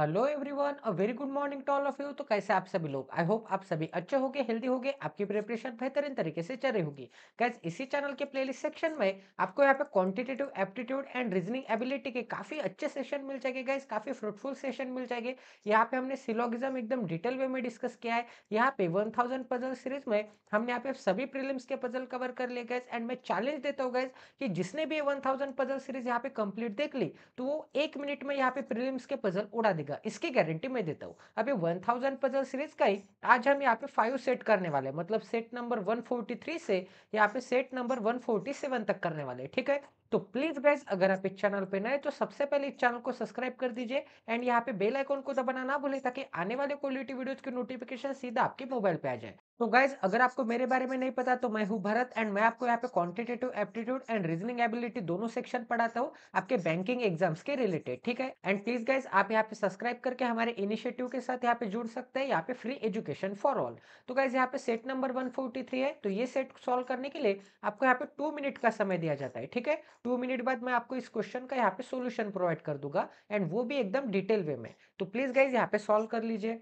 hello everyone a very good morning to all of you तो कैसे आप सभी लोग आई होप आप सभी अच्छे होंगे हेल्दी होंगे आपकी प्रिपरेशन बेहतरीन तरीके से चल रही होगी गैस इसी चैनल के प्लेलिस्ट सेक्शन में आपको यहाँ पे quantitative aptitude and reasoning ability के काफी अच्छे सेशन मिल जाएंगे गैस काफी फ्रूटफुल सेशन मिल जाएंगे यहाँ पे हमने सिलोगिज्म एकदम डिटेल वे में डिस्कस किया है यहाँ पे वन थाउजेंड पजल सीरीज में हमने यहाँ पे सभी प्रिलिम्स के पजल कवर कर लिए गैस एंड मैं चैलेंज देता हूँ गैस कि जिसने भी वन थाउजेंड पजल सीरीज यहाँ पे कंप्लीट देख ली तो वो एक मिनट में यहाँ पे प्रिलिम्स के पजल उड़ा देगा जाएगा इसकी गारंटी मैं देता हूँ अभी ये वन थाउजेंड पजल सीरीज का ही आज हम यहाँ पे फाइव सेट करने वाले हैं मतलब set number one forty three से यहाँ पे set number one forty seven तक करने वाले हैं ठीक है तो प्लीज गाइज अगर आप इस चैनल पे नए तो सबसे पहले इस चैनल को सब्सक्राइब कर दीजिए एंड यहाँ पे बेल आइकॉन को दबाना ना भूले ताकि आने वाले क्वालिटी वीडियोज की नोटिफिकेशन सीधा आपके मोबाइल पे आ जाए तो गाइज अगर आपको मेरे बारे में नहीं पता तो मैं हूं भरत एंड मैं आपको यहाँ पे quantitative aptitude and reasoning ability दोनों सेक्शन पढ़ाता हूँ आपके बैंकिंग एग्जाम्स के रिलेटेड ठीक है एंड प्लीज गाइज आप यहाँ पे सब्सक्राइब करके हमारे इनिशिएटिव के साथ यहाँ पे जुड़ सकते हैं यहाँ पे फ्री एजुकेशन फॉर ऑल तो गाइज यहाँ पे सेट नंबर वन है तो ये सेट सॉल्व करने के लिए आपको यहाँ पे टू मिनट का समय दिया जाता है ठीक है टू मिनट बाद मैं आपको इस क्वेश्चन का यहाँ पे सोल्यूशन प्रोवाइड कर दूंगा एंड वो भी एकदम डिटेल वे में तो प्लीज गाइज यहाँ पे सॉल्व कर लीजिए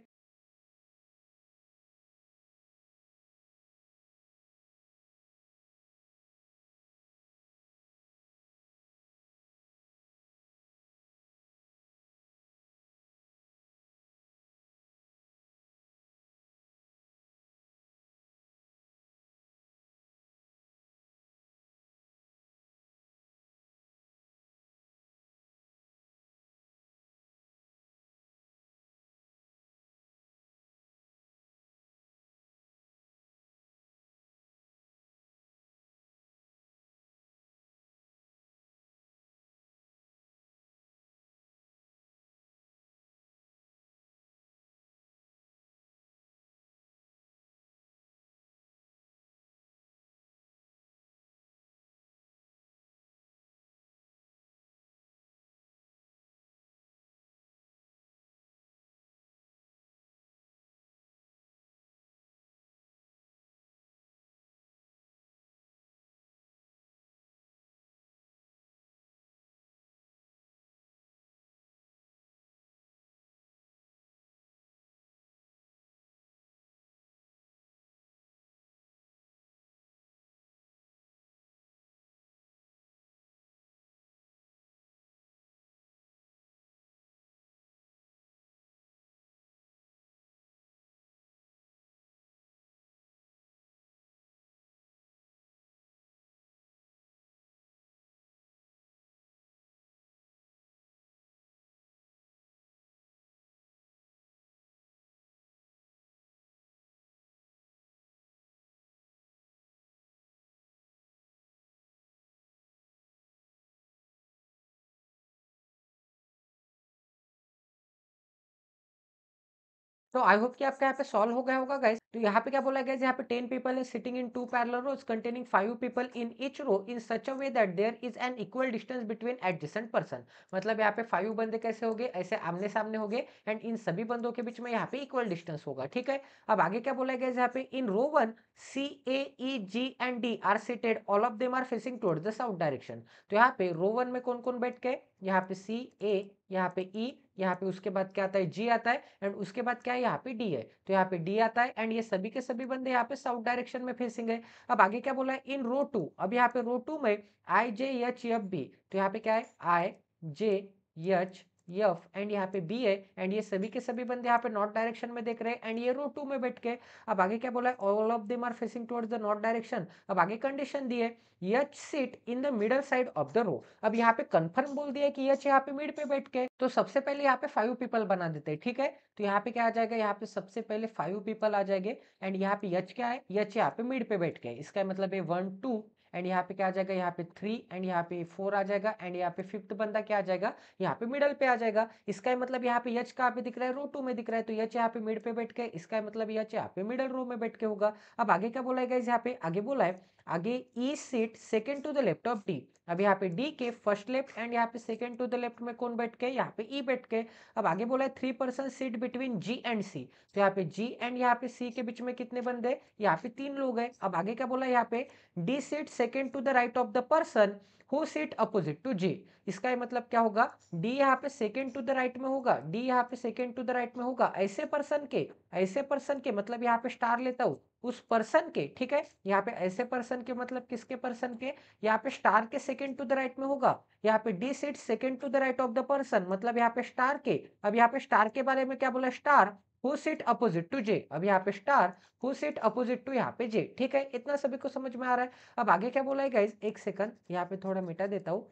तो आई होप कि आपका यहाँ पे सॉल्व हो गया होगा गाइस तो यहाँ पे क्या बोला गया यहाँ पे ten people is sitting in two parallel rows containing five people in each row in such a way that there is an equal distance between adjacent person मतलब यहाँ पे फाइव बंदे कैसे हो गए ऐसे आमने सामने हो गए एंड इन सभी बंदों के बीच में यहाँ पे इक्वल डिस्टेंस होगा ठीक है अब आगे क्या बोला गया यहाँ पे in row one C A E G and D are seated all of them are facing toward the south direction तो यहाँ पे रो वन में कौन कौन बैठ गए यहाँ पे सी ए यहाँ पे ई e, यहाँ पे उसके बाद क्या आता है जी आता है एंड उसके बाद क्या है यहाँ पे डी है तो यहाँ पे डी आता है एंड ये सभी के सभी बंदे यहाँ पे साउथ डायरेक्शन में फेसिंग है अब आगे क्या बोला है इन रो टू अब यहाँ पे रो टू में I J H F B तो यहाँ पे क्या है आई जे एच ये ऑफ एंड यहाँ पे बी है एंड ये सभी के सभी बंदे यहाँ पे नॉर्थ डायरेक्शन में देख रहे हैं एंड ये रो टू में बैठ के अब आगे क्या बोला है all of them are facing towards the north direction अब आगे कंडीशन दी है H seat in the middle side of the row अब यहाँ पे कंफर्म बोल दिया कि यच यहाँ पे मिड पे बैठ के तो सबसे पहले यहाँ पे फाइव पीपल बना देते हैं ठीक है तो यहाँ पे क्या आ जाएगा यहाँ पे सबसे पहले फाइव पीपल आ जाएंगे एंड यहाँ पे यच क्या है यच यहाँ पे मिड पे बैठ गए इसका मतलब है वन टू एंड यहाँ पे क्या आ जाएगा यहाँ पे थ्री एंड यहाँ पे फोर आ जाएगा एंड यहाँ पे फिफ्थ बंदा क्या आ जाएगा यहाँ पे मिडल पे आ जाएगा इसका मतलब यहाँ पे यच कहाँ पे दिख रहा है रो टू में दिख रहा है तो यच यहाँ पे मिड पे बैठ के इसका मतलब यच यहाँ पे मिडल रो में बैठ के होगा अब आगे क्या बोला है यहाँ पे आगे बोला है आगे E seat second to the left of D अब यहाँ पे डी के फर्स्ट लेफ्ट एंड यहाँ पे सेकेंड टू द लेफ्ट में कौन बैठ के यहाँ पे ई बैठ के अब आगे बोला है three person seat between G and C तो यहाँ पे जी एंड यहाँ पे सी के बीच में कितने बंदे यहाँ पे तीन लोग हैं अब आगे क्या बोला है यहाँ पे D seat second to the right of the person who seat opposite to J इसका मतलब क्या होगा डी यहाँ पे सेकेंड टू द राइट में होगा डी यहाँ पे सेकेंड टू द राइट में होगा ऐसे पर्सन के ऐसे पर्सन के मतलब यहाँ पे स्टार लेता हूँ उस पर्सन के ठीक है यहाँ पे ऐसे पर्सन के मतलब किसके पर्सन के यहाँ पे स्टार के सेकेंड टू द राइट में होगा यहाँ पे D seat second to the right of the person मतलब यहाँ पे स्टार के अब यहाँ पे स्टार के बारे में क्या बोला star who sit opposite to J अब यहाँ पे star who sit opposite to यहाँ पे जे ठीक है इतना सभी को समझ में आ रहा है अब आगे क्या बोला है गाइज एक सेकंड यहाँ पे थोड़ा मिटा देता हूँ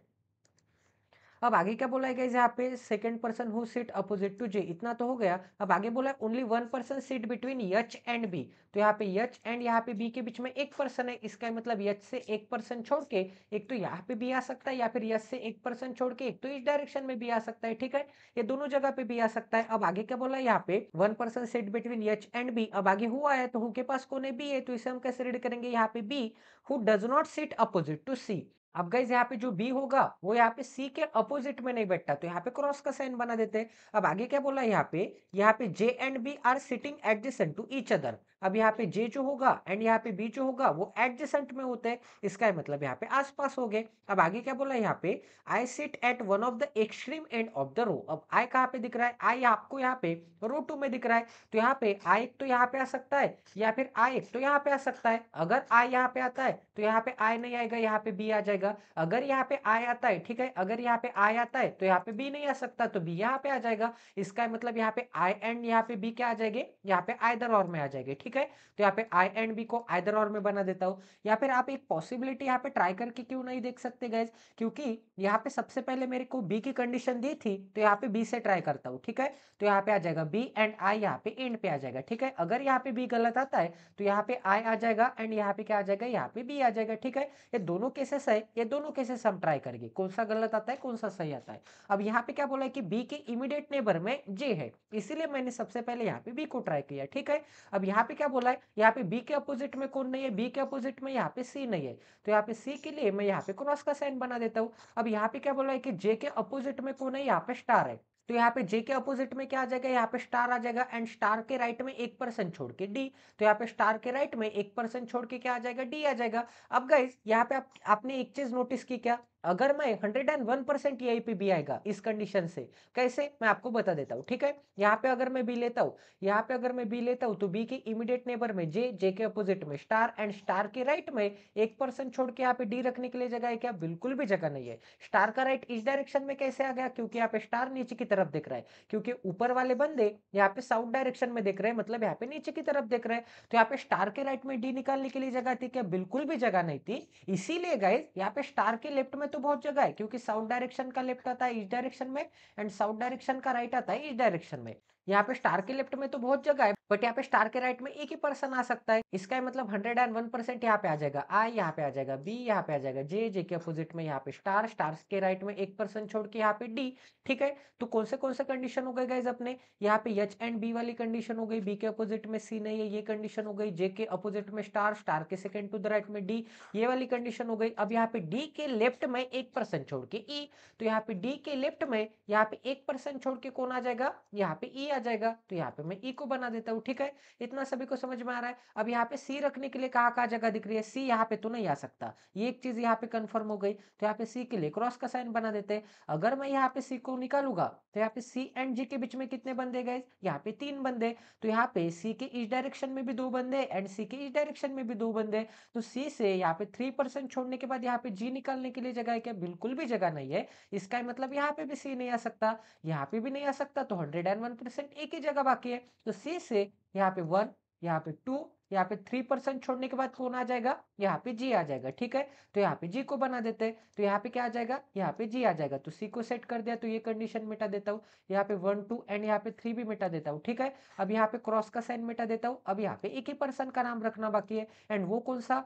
अब आगे क्या बोला है यहाँ पे second person who seat opposite to J इतना तो हो गया अब आगे बोला है only one person seat between H and B तो यहाँ पे यच एंड यहाँ पे बी के बीच में एक पर्सन है इसका है मतलब यच से एक पर्सन छोड़ के एक तो यहाँ पे भी आ सकता है या फिर यच से एक पर्सन छोड़ के एक तो इस डायरेक्शन में भी आ सकता है ठीक है ये दोनों जगह पे भी आ सकता है अब आगे क्या बोला है यहाँ पे one person seat between H and B अब आगे हुआ है तो हु के पास कोने बी है तो इसे हम कैसे रीड करेंगे यहाँ पे B who does not seat opposite to C अब गाइज यहाँ पे जो बी होगा वो यहाँ पे सी के अपोजिट में नहीं बैठता तो यहाँ पे क्रॉस का साइन बना देते हैं अब आगे क्या बोला यहाँ पे यहाँ पे J and B are sitting adjacent to each other अब यहाँ पे जे जो होगा एंड यहाँ पे बी जो होगा वो एडजेसेंट में होते हैं इसका है मतलब यहाँ पे आसपास हो गए अब आगे क्या बोला यहाँ पे I sit at one of the extreme end of the row अब आई कहाँ पे दिख रहा है आई आपको यहाँ पे रो टू में दिख रहा है तो यहाँ पे आई एक तो यहाँ पे आ सकता है या फिर आई एक तो यहाँ पे आ सकता है अगर आई यहाँ पे आता है तो यहाँ पे आई नहीं आएगा यहाँ पे बी आ जाएगा अगर यहाँ पे आई आता है ठीक है अगर यहाँ पे आई आता है तो यहाँ पे बी नहीं आ सकता तो बी यहाँ पे आ जाएगा इसका मतलब यहाँ पे आई एंड यहाँ पे बी क्या आ जाएगी यहाँ पे दर और में आ जाएगी ठीक है तो यहाँ पे आई एंड बी को आइदर और में बना देता हूँ या फिर आप एक पॉसिबिलिटी यहाँ पे ट्राई करके क्यों नहीं देख सकते गैज क्योंकि यहाँ पे सबसे पहले मेरे को बी की कंडीशन दी थी तो यहाँ पे बी से ट्राई करता हूँ ठीक है तो यहाँ पे आ जाएगा बी एंड आई यहाँ पे एंड पे आ जाएगा ठीक है अगर यहाँ पे बी गलत आता है तो यहाँ पे आई आ जाएगा एंड यहाँ पे क्या आ जाएगा यहाँ पे बी आ जाएगा ठीक है ये दोनों केसेस है ये दोनों केसेस हम ट्राई करेंगे कौन सा गलत आता है कौन सा सही आता है अब यहाँ पे क्या बोला है कि बी के इमीडिएट नेबर में जे है इसीलिए मैंने सबसे पहले यहाँ पे बी को ट्राई किया ठीक है अब यहाँ पे क्या बोला है यहाँ पे बी के अपोजिट में कौन नहीं है बी के अपोजिट में यहाँ पे सी नहीं है तो यहाँ पे सी के लिए मैं यहाँ पे क्रॉस का साइन बना देता हूँ अब यहाँ पे क्या बोला है कि जे के अपोजिट में कौन है यहाँ पे स्टार है तो यहाँ पे जे के अपोजिट में क्या आ जाएगा यहाँ पे स्टार आ जाएगा एंड स्टार के राइट में एक परसेंट छोड़ के डी तो यहाँ पे स्टार के राइट में एक परसेंट छोड़ के क्या आ जाएगा डी आ जाएगा अब गाइज यहाँ पे आप, आपने एक चीज नोटिस की क्या अगर मैं 101 परसेंट ई आई आएगा इस कंडीशन से कैसे मैं आपको बता देता हूँ ठीक है यहाँ पे अगर मैं बी लेता हूँ यहाँ पे अगर मैं बी लेता हूँ तो बी के इमीडिएट नेबर में जे जे के अपोजिट में स्टार एंड स्टार के राइट में एक परसेंट छोड़ के यहाँ पे डी रखने के लिए जगह है क्या बिल्कुल भी जगह नहीं है स्टार का राइट इस डायरेक्शन में कैसे आ गया क्योंकि यहाँ पे स्टार नीचे की तरफ देख रहा है क्योंकि ऊपर वाले बंदे यहाँ पे साउथ डायरेक्शन में देख रहे हैं मतलब यहाँ पे नीचे की तरफ देख रहे हैं तो यहाँ पे स्टार के राइट में डी निकालने के लिए जगह थी क्या बिल्कुल भी जगह नहीं थी इसीलिए गए यहाँ पे स्टार के लेफ्ट में तो तो बहुत जगह है क्योंकि साउथ डायरेक्शन का लेफ्ट आता है इस डायरेक्शन में एंड साउथ डायरेक्शन का राइट आता है इस डायरेक्शन में यहाँ पे स्टार के लेफ्ट में तो बहुत जगह है बट यहाँ पे स्टार के राइट में एक ही पर्सन आ सकता है इसका मतलब हंड्रेड एंड वन परसेंट यहाँ पे आ जाएगा आई यहाँ पे आ जाएगा बी यहाँ पे आ जाएगा जे जे के अपोजिट में यहाँ पे स्टार स्टार के राइट में एक पर्सन छोड़ के यहाँ पे डी ठीक है तो कौन से कौन से कंडीशन हो गए गाइज अपने यहाँ पे एच एंड बी वाली कंडीशन हो गई बी के अपोजिट में सी नहीं है ये कंडीशन हो गई जे के अपोजिट में स्टार स्टार के सेकंड टू द राइट में डी ये वाली कंडीशन हो गई अब यहाँ पे डी के लेफ्ट में एक पर्सन छोड़ के ई तो यहाँ पे डी के लेफ्ट में यहाँ पे एक पर्सन छोड़ के कौन आ जाएगा यहाँ पे ई आ जाएगा तो यहाँ पे मैं ई को बना देता हूँ ठीक है इतना सभी को समझ में आ रहा है अब यहाँ पे सी रखने के लिए कहा कहा जगह दिख रही है सी यहाँ पे तो नहीं आ सकता ये एक चीज यहाँ पे कंफर्म हो गई तो यहाँ पे सी के लिए क्रॉस का साइन बना देते हैं अगर मैं यहाँ पे सी को निकालूगा तो यहाँ पे सी एंड जी के बीच में कितने बंदे गए यहाँ पे तीन बंदे तो यहाँ पे सी के इस डायरेक्शन में भी दो बंदे एंड सी के इस डायरेक्शन में भी दो बंदे तो सी से यहाँ पे थ्री परसेंट छोड़ने के बाद यहाँ पे जी निकालने के लिए जगह है क्या बिल्कुल भी जगह नहीं है इसका मतलब यहाँ पे भी सी नहीं आ सकता यहाँ पे भी नहीं आ सकता तो hundred and one percent percent एक ही जगह बाकी है तो सी से यहाँ पे वन यहाँ पे टू यहाँ पे थ्री परसेंट छोड़ने के बाद कौन आ जाएगा यहाँ पे जी आ जाएगा ठीक है तो यहाँ पे जी को बना देते हैं तो यहाँ पे क्या आ जाएगा यहाँ पे जी आ जाएगा तो सी को सेट कर दिया तो ये कंडीशन मिटा देता हूँ यहाँ पे वन टू एंड यहाँ पे थ्री भी मिटा देता हूँ ठीक है अब यहाँ पे क्रॉस का साइन मिटा देता हूँ अब यहाँ पे एक ही पर्सन का नाम रखना बाकी है एंड वो कौन सा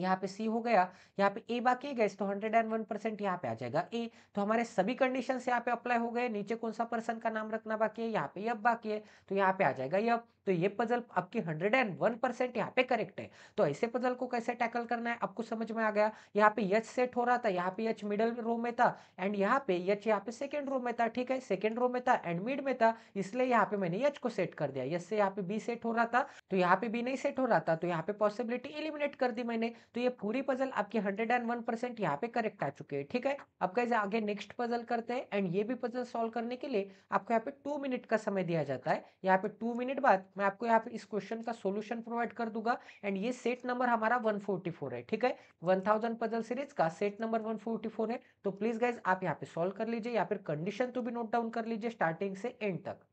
यहाँ पे सी हो गया यहाँ पे ए बाकी गैस तो हंड्रेड एंड वन परसेंट यहाँ पे आ जाएगा ए तो हमारे सभी कंडीशन यहाँ पे अप्लाई हो गए नीचे कौन सा पर्सन का नाम रखना बाकी है यहाँ पे यब बाकी है तो यहाँ पे आ जाएगा यब तो ये पजल आपकी हंड्रेड एंड वन परसेंट यहाँ पे करेक्ट है तो ऐसे पजल को कैसे टैकल करना है आपको समझ में आ गया यहाँ पे यच सेट हो रहा था यहाँ पे यच मिडल रो में था एंड यहाँ पे यच यहाँ पे सेकेंड रो में था ठीक है सेकेंड रो में था एंड मिड में था इसलिए यहाँ पे मैंने यच को सेट कर दिया यच से यहाँ पे बी सेट हो रहा था तो यहाँ पे बी नहीं सेट हो रहा था तो यहाँ पे पॉसिबिलिटी एलिमिनेट कर दी मैंने तो ये पूरी पजल आपकी हंड्रेड एंड वन परसेंट यहाँ पे करेक्ट आ चुके हैं ठीक है अब कैसे आगे नेक्स्ट पजल करते हैं एंड ये भी पजल सॉल्व करने के लिए आपको यहाँ पे टू मिनट का समय दिया जाता है यहाँ पे टू मिनट बाद मैं आपको यहाँ पे इस क्वेश्चन का सोल्यूशन प्रोवाइड कर दूंगा एंड ये सेट नंबर हमारा 144 है ठीक है 1000 पजल सीरीज का सेट नंबर 144 है तो प्लीज गाइज आप यहाँ पे सोल्व कर लीजिए या फिर कंडीशन तो भी नोट डाउन कर लीजिए स्टार्टिंग से एंड तक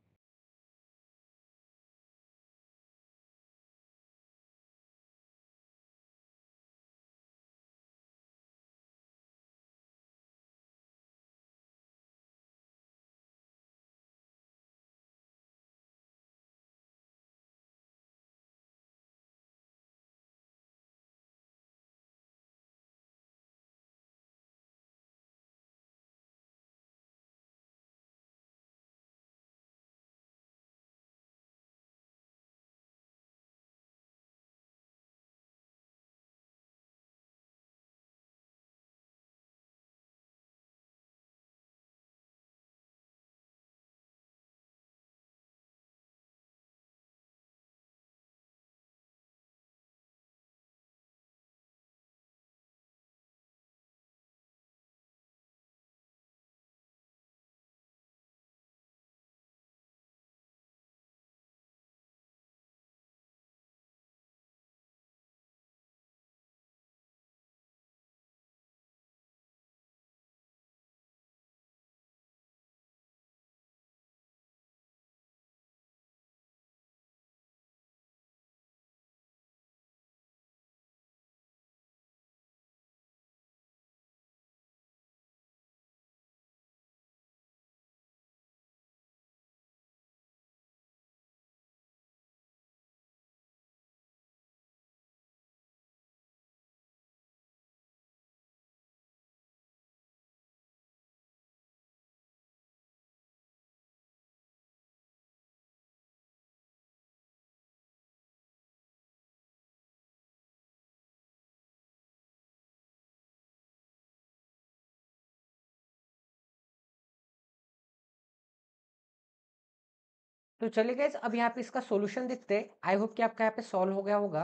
तो चलिए गए अब यहाँ पे इसका सोल्यूशन देखते हैं आई होप कि आपका यहाँ पे सॉल्व हो गया होगा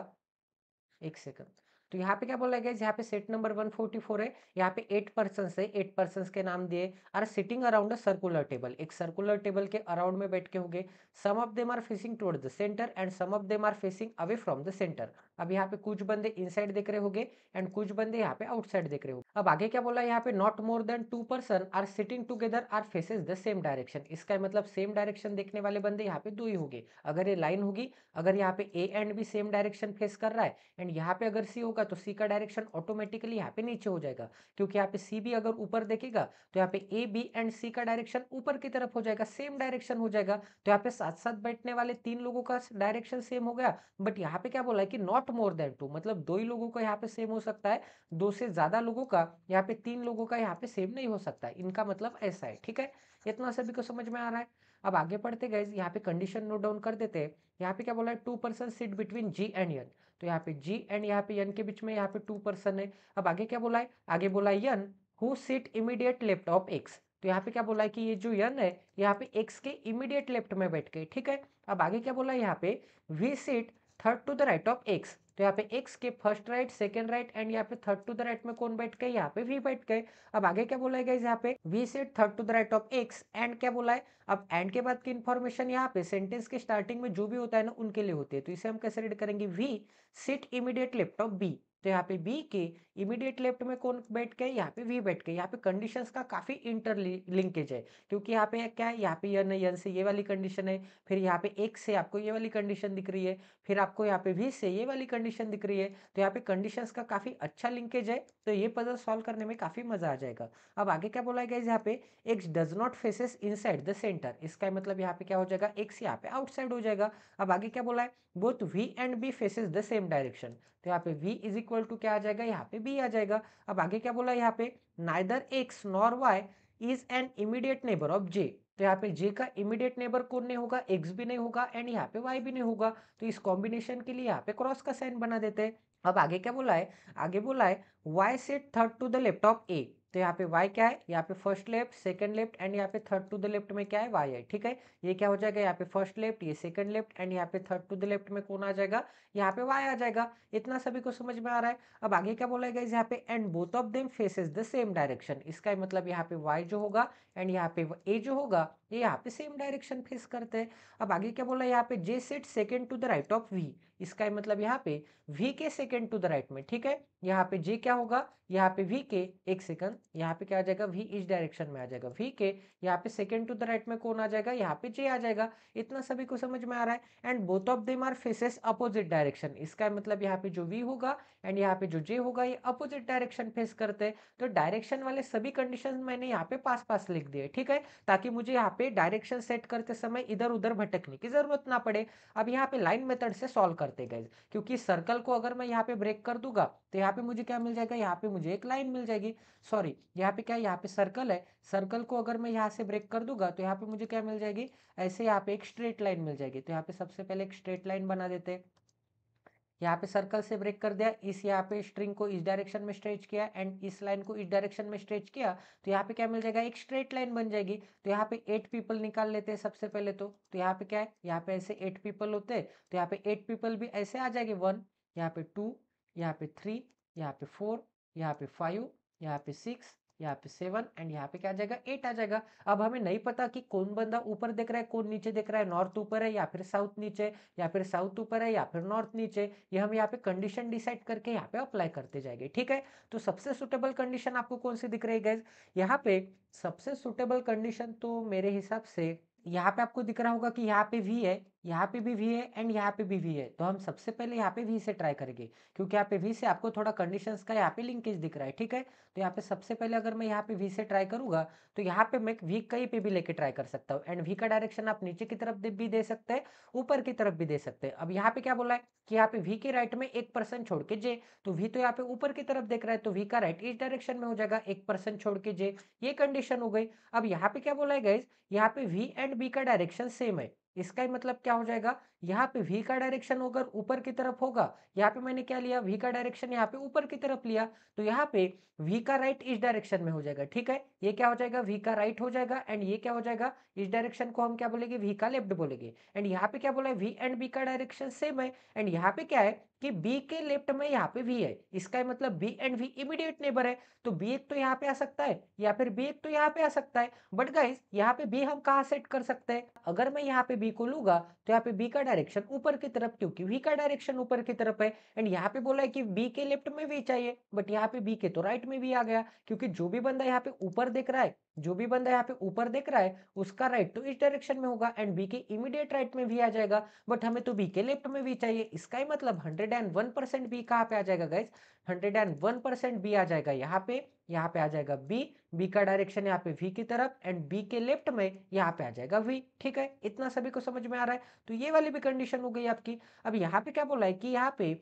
एक सेकंड तो यहाँ पे क्या बोला गया यहाँ पे सेट नंबर 144 है यहाँ पे एट पर्सन है एट पर्सन के नाम दिए are sitting around a circular table एक सर्कुलर टेबल के अराउंड में बैठ के होंगे some of them are facing toward the centre and some of them are facing away from the centre अब यहाँ पे कुछ बंदे इनसाइड देख रहे होंगे एंड कुछ बंदे यहाँ पे आउटसाइड देख रहे हो अब आगे क्या बोला यहाँ पे not more than two person are sitting together are faces the same direction इसका मतलब सेम डायरेक्शन देखने वाले बंदे यहाँ पे दो ही होंगे अगर ये लाइन होगी अगर यहाँ पे A and B same direction face कर रहा है एंड यहाँ पे अगर सी होगा तो सी का डायरेक्शन ऑटोमेटिकली यहाँ पे नीचे हो जाएगा क्योंकि यहाँ पे सी भी अगर ऊपर देखेगा तो यहाँ पे ए बी एंड सी का डायरेक्शन ऊपर की तरफ हो जाएगा सेम डायरेक्शन हो जाएगा तो यहाँ पे साथ साथ बैठने वाले तीन लोगों का डायरेक्शन सेम हो गया बट यहाँ पे क्या बोला है कि not not more than two मतलब दो ही लोगों का यहाँ पे सेम हो सकता है दो से ज्यादा लोगों का यहाँ पे तीन लोगों का यहाँ पे सेम नहीं हो सकता है इनका मतलब ऐसा है ठीक है इतना सभी को समझ में आ रहा है अब आगे पढ़ते गए यहाँ पे कंडीशन नोट डाउन कर देते हैं यहाँ पे क्या बोला है two person seat between G and N तो यहाँ पे जी एंड यहाँ पे यन के बीच में यहाँ पे टू पर्सन है अब आगे क्या बोला है आगे बोला है N who seat immediate left of X तो यहाँ पे क्या बोला है कि ये जो यन है यहाँ पे एक्स के इमीडिएट लेफ्ट में बैठ के ठीक है अब आगे क्या बोला है यहाँ पे V seat third to the right of X तो यहाँ पे एक्स के first right second right and यहाँ पे थर्ड टू द राइट में कौन बैठ गए यहाँ पे वी बैठ गए अब आगे क्या बोला है यहाँ पे V set third to the right of X and क्या बोला है अब एंड के बाद की इन्फॉर्मेशन यहाँ पे सेंटेंस के स्टार्टिंग में जो भी होता है ना उनके लिए होते हैं तो इसे हम कैसे रीड करेंगे V sit immediate left of B तो यहाँ पे बी के इमीडिएट लेफ्ट में कौन बैठ गए यहाँ पे वी बैठ गए यहाँ पे कंडीशन का काफ़ी इंटर लिंकेज है क्योंकि यहाँ पे क्या है यहाँ पे यन यन से ये वाली कंडीशन है फिर यहाँ पे एक से आपको ये वाली कंडीशन दिख रही है फिर आपको यहाँ पे वी से ये वाली कंडीशन दिख रही है तो यहाँ पे कंडीशन का काफ़ी अच्छा लिंकेज है तो ये पजल सॉल्व करने में काफ़ी मजा आ जाएगा अब आगे क्या बोला गया यहाँ पे X does not faces in the centre इसका मतलब यहाँ पे क्या हो जाएगा एक्स यहाँ पे आउटसाइड हो जाएगा अब आगे क्या बोला है both V and B faces the same direction तो यहाँ पे वी इज इक्वल टू क्या आ जाएगा यहाँ पे बी आ जाएगा अब आगे क्या बोला यहाँ पे neither X nor Y is an immediate neighbour of J तो यहाँ पे जे का इमीडिएट नेबर कौन नहीं होगा एक्स भी नहीं होगा एंड यहाँ पे वाई भी नहीं होगा तो इस कॉम्बिनेशन के लिए यहाँ पे क्रॉस का साइन बना देते हैं अब आगे क्या बोला है आगे बोला है Y set third to the left of A तो यहाँ पे वाई क्या है यहाँ पे first left second left and यहाँ पे थर्ड टू द लेफ्ट में क्या है वाई है ठीक है ये क्या हो जाएगा यहाँ पे फर्स्ट लेफ्ट ये सेकंड लेफ्ट एंड यहाँ पे थर्ड टू द लेफ्ट में कौन आ जाएगा यहाँ पे वाई आ जाएगा इतना सभी को समझ में आ रहा है अब आगे क्या बोला गया यहाँ पे and both of them faces the same direction इसका मतलब यहाँ पे वाई जो होगा एंड यहाँ पे ए जो होगा ये यहाँ पे सेम डायरेक्शन फेस करते हैं अब आगे क्या बोला यहाँ पे J set second to the right of V इसका मतलब यहाँ पे वी के सेकेंड टू द राइट में ठीक है यहाँ पे जे क्या होगा यहाँ पे वी के एक सेकंड यहाँ पे क्या आ जाएगा वी इस डायरेक्शन में आ जाएगा वी के यहाँ पे सेकेंड टू द राइट में कौन आ जाएगा यहाँ पे जे आ जाएगा इतना सभी को समझ में आ रहा है and both of them are faces opposite direction इसका मतलब यहाँ पे जो वी होगा एंड यहाँ पे जो जे होगा ये अपोजिट डायरेक्शन फेस करते हैं तो डायरेक्शन वाले सभी कंडीशन मैंने यहाँ पे पास पास लिख दिए ठीक है ताकि मुझे यहाँ पे डायरेक्शन सेट करते समय इधर उधर भटकने की जरूरत ना पड़े अब यहाँ पे लाइन मेथड से सॉल्व कर करते गाइज क्योंकि सर्कल को अगर मैं यहाँ पे ब्रेक कर दूंगा तो यहाँ पे मुझे क्या मिल जाएगा यहाँ पे मुझे एक लाइन मिल जाएगी सॉरी यहाँ पे क्या यहाँ पे सर्कल है सर्कल को अगर मैं यहाँ से ब्रेक कर दूंगा तो यहाँ पे मुझे क्या मिल जाएगी ऐसे यहाँ पे एक स्ट्रेट लाइन मिल जाएगी तो यहाँ पे सबसे पहले एक स्ट्रेट लाइन बना देते हैं यहाँ पे सर्कल से ब्रेक कर दिया इस यहाँ पे स्ट्रिंग को इस डायरेक्शन में स्ट्रेच किया एंड इस लाइन को इस डायरेक्शन में स्ट्रेच किया तो यहाँ पे क्या मिल जाएगा एक स्ट्रेट लाइन बन जाएगी तो यहाँ पे एट पीपल निकाल लेते हैं सबसे पहले तो तो यहाँ पे क्या है यहाँ पे ऐसे एट पीपल होते हैं तो यहाँ पे एट पीपल भी ऐसे आ जाएगी वन यहाँ पे टू यहाँ पे थ्री यहाँ पे फोर यहाँ पे फाइव यहाँ पे सिक्स यहाँ पे सेवन एंड यहाँ पे क्या आ जाएगा एट आ जाएगा अब हमें नहीं पता कि कौन बंदा ऊपर देख रहा है कौन नीचे देख रहा है नॉर्थ ऊपर है या फिर साउथ नीचे या फिर साउथ ऊपर है या फिर नॉर्थ नीचे ये यह हम यहाँ पे कंडीशन डिसाइड करके यहाँ पे अप्लाई करते जाएंगे ठीक है तो सबसे सुटेबल कंडीशन आपको कौन सी दिख रही है गैस यहाँ पे सबसे सुटेबल कंडीशन तो मेरे हिसाब से यहाँ पे आपको दिख रहा होगा कि यहाँ पे वी है यहाँ पे भी वी है एंड यहाँ पे भी वी है तो हम सबसे पहले यहाँ पे वी से ट्राई करेंगे क्योंकि यहाँ पे वी से आपको थोड़ा कंडीशंस का यहाँ पे लिंकेज दिख रहा है ठीक है तो यहाँ पे सबसे पहले अगर मैं यहाँ पे वी से ट्राई करूंगा तो यहाँ पे मैं वी कहीं पे भी लेके ट्राई कर सकता हूँ एंड वी का डायरेक्शन आप नीचे की तरफ भी दे सकते हैं ऊपर की तरफ भी दे सकते हैं अब यहाँ पे क्या बोला है कि यहाँ पे वी के राइट में एक पर्सन छोड़ के जे तो वी तो यहाँ पे ऊपर की तरफ देख रहा है तो वी का राइट इस डायरेक्शन में हो जाएगा एक पर्सन छोड़ के जे ये कंडीशन हो गई अब यहाँ पे क्या बोला है गाइज यहाँ पे वी एंड बी का डायरेक्शन सेम है इसका ही मतलब क्या हो जाएगा यहाँ पे वी का डायरेक्शन होकर ऊपर की तरफ होगा यहाँ पे मैंने क्या लिया वी का डायरेक्शन यहाँ पे ऊपर की तरफ लिया तो यहाँ पे वी का राइट इस डायरेक्शन में हो जाएगा ठीक है ये क्या हो जाएगा वी का राइट हो जाएगा एंड ये क्या हो जाएगा इस डायरेक्शन को हम क्या बोलेंगे वी का लेफ्ट बोलेंगे एंड यहाँ पे क्या बोला है वी एंड बी का डायरेक्शन सेम है एंड यहाँ पे क्या है कि बी के लेफ्ट में यहाँ पे वी है इसका है मतलब B and V immediate neighbour है तो बी एक तो यहाँ पे आ सकता है या फिर बी एक तो यहाँ पे आ सकता है बट गाइज यहाँ पे बी हम कहाँ सेट कर सकते हैं अगर मैं यहाँ पे बी को लूंगा तो यहाँ पे बी का डायरेक्शन ऊपर की तरफ क्योंकि वी का डायरेक्शन ऊपर की तरफ है एंड यहाँ पे बोला है कि बी के लेफ्ट में वी चाहिए बट यहाँ पे बी के तो राइट में वी आ गया क्योंकि जो भी बंदा यहाँ पे ऊपर देख रहा है जो भी बंदा यहाँ पे ऊपर देख रहा है उसका राइट तो इस डायरेक्शन में होगा एंड बी के इमीडिएट राइट में भी आ जाएगा बट हमें तो बी के लेफ्ट में भी चाहिए इसका ही मतलब hundred and one percent B कहाँ पे आ जाएगा guys hundred and one percent B आ जाएगा यहाँ पे यहाँ पे आ जाएगा बी बी का डायरेक्शन यहाँ पे वी की तरफ एंड बी के लेफ्ट में यहाँ पे आ जाएगा वी ठीक है इतना सभी को समझ में आ रहा है तो ये वाली भी कंडीशन हो गई आपकी अब यहाँ पे क्या बोला है कि यहाँ पे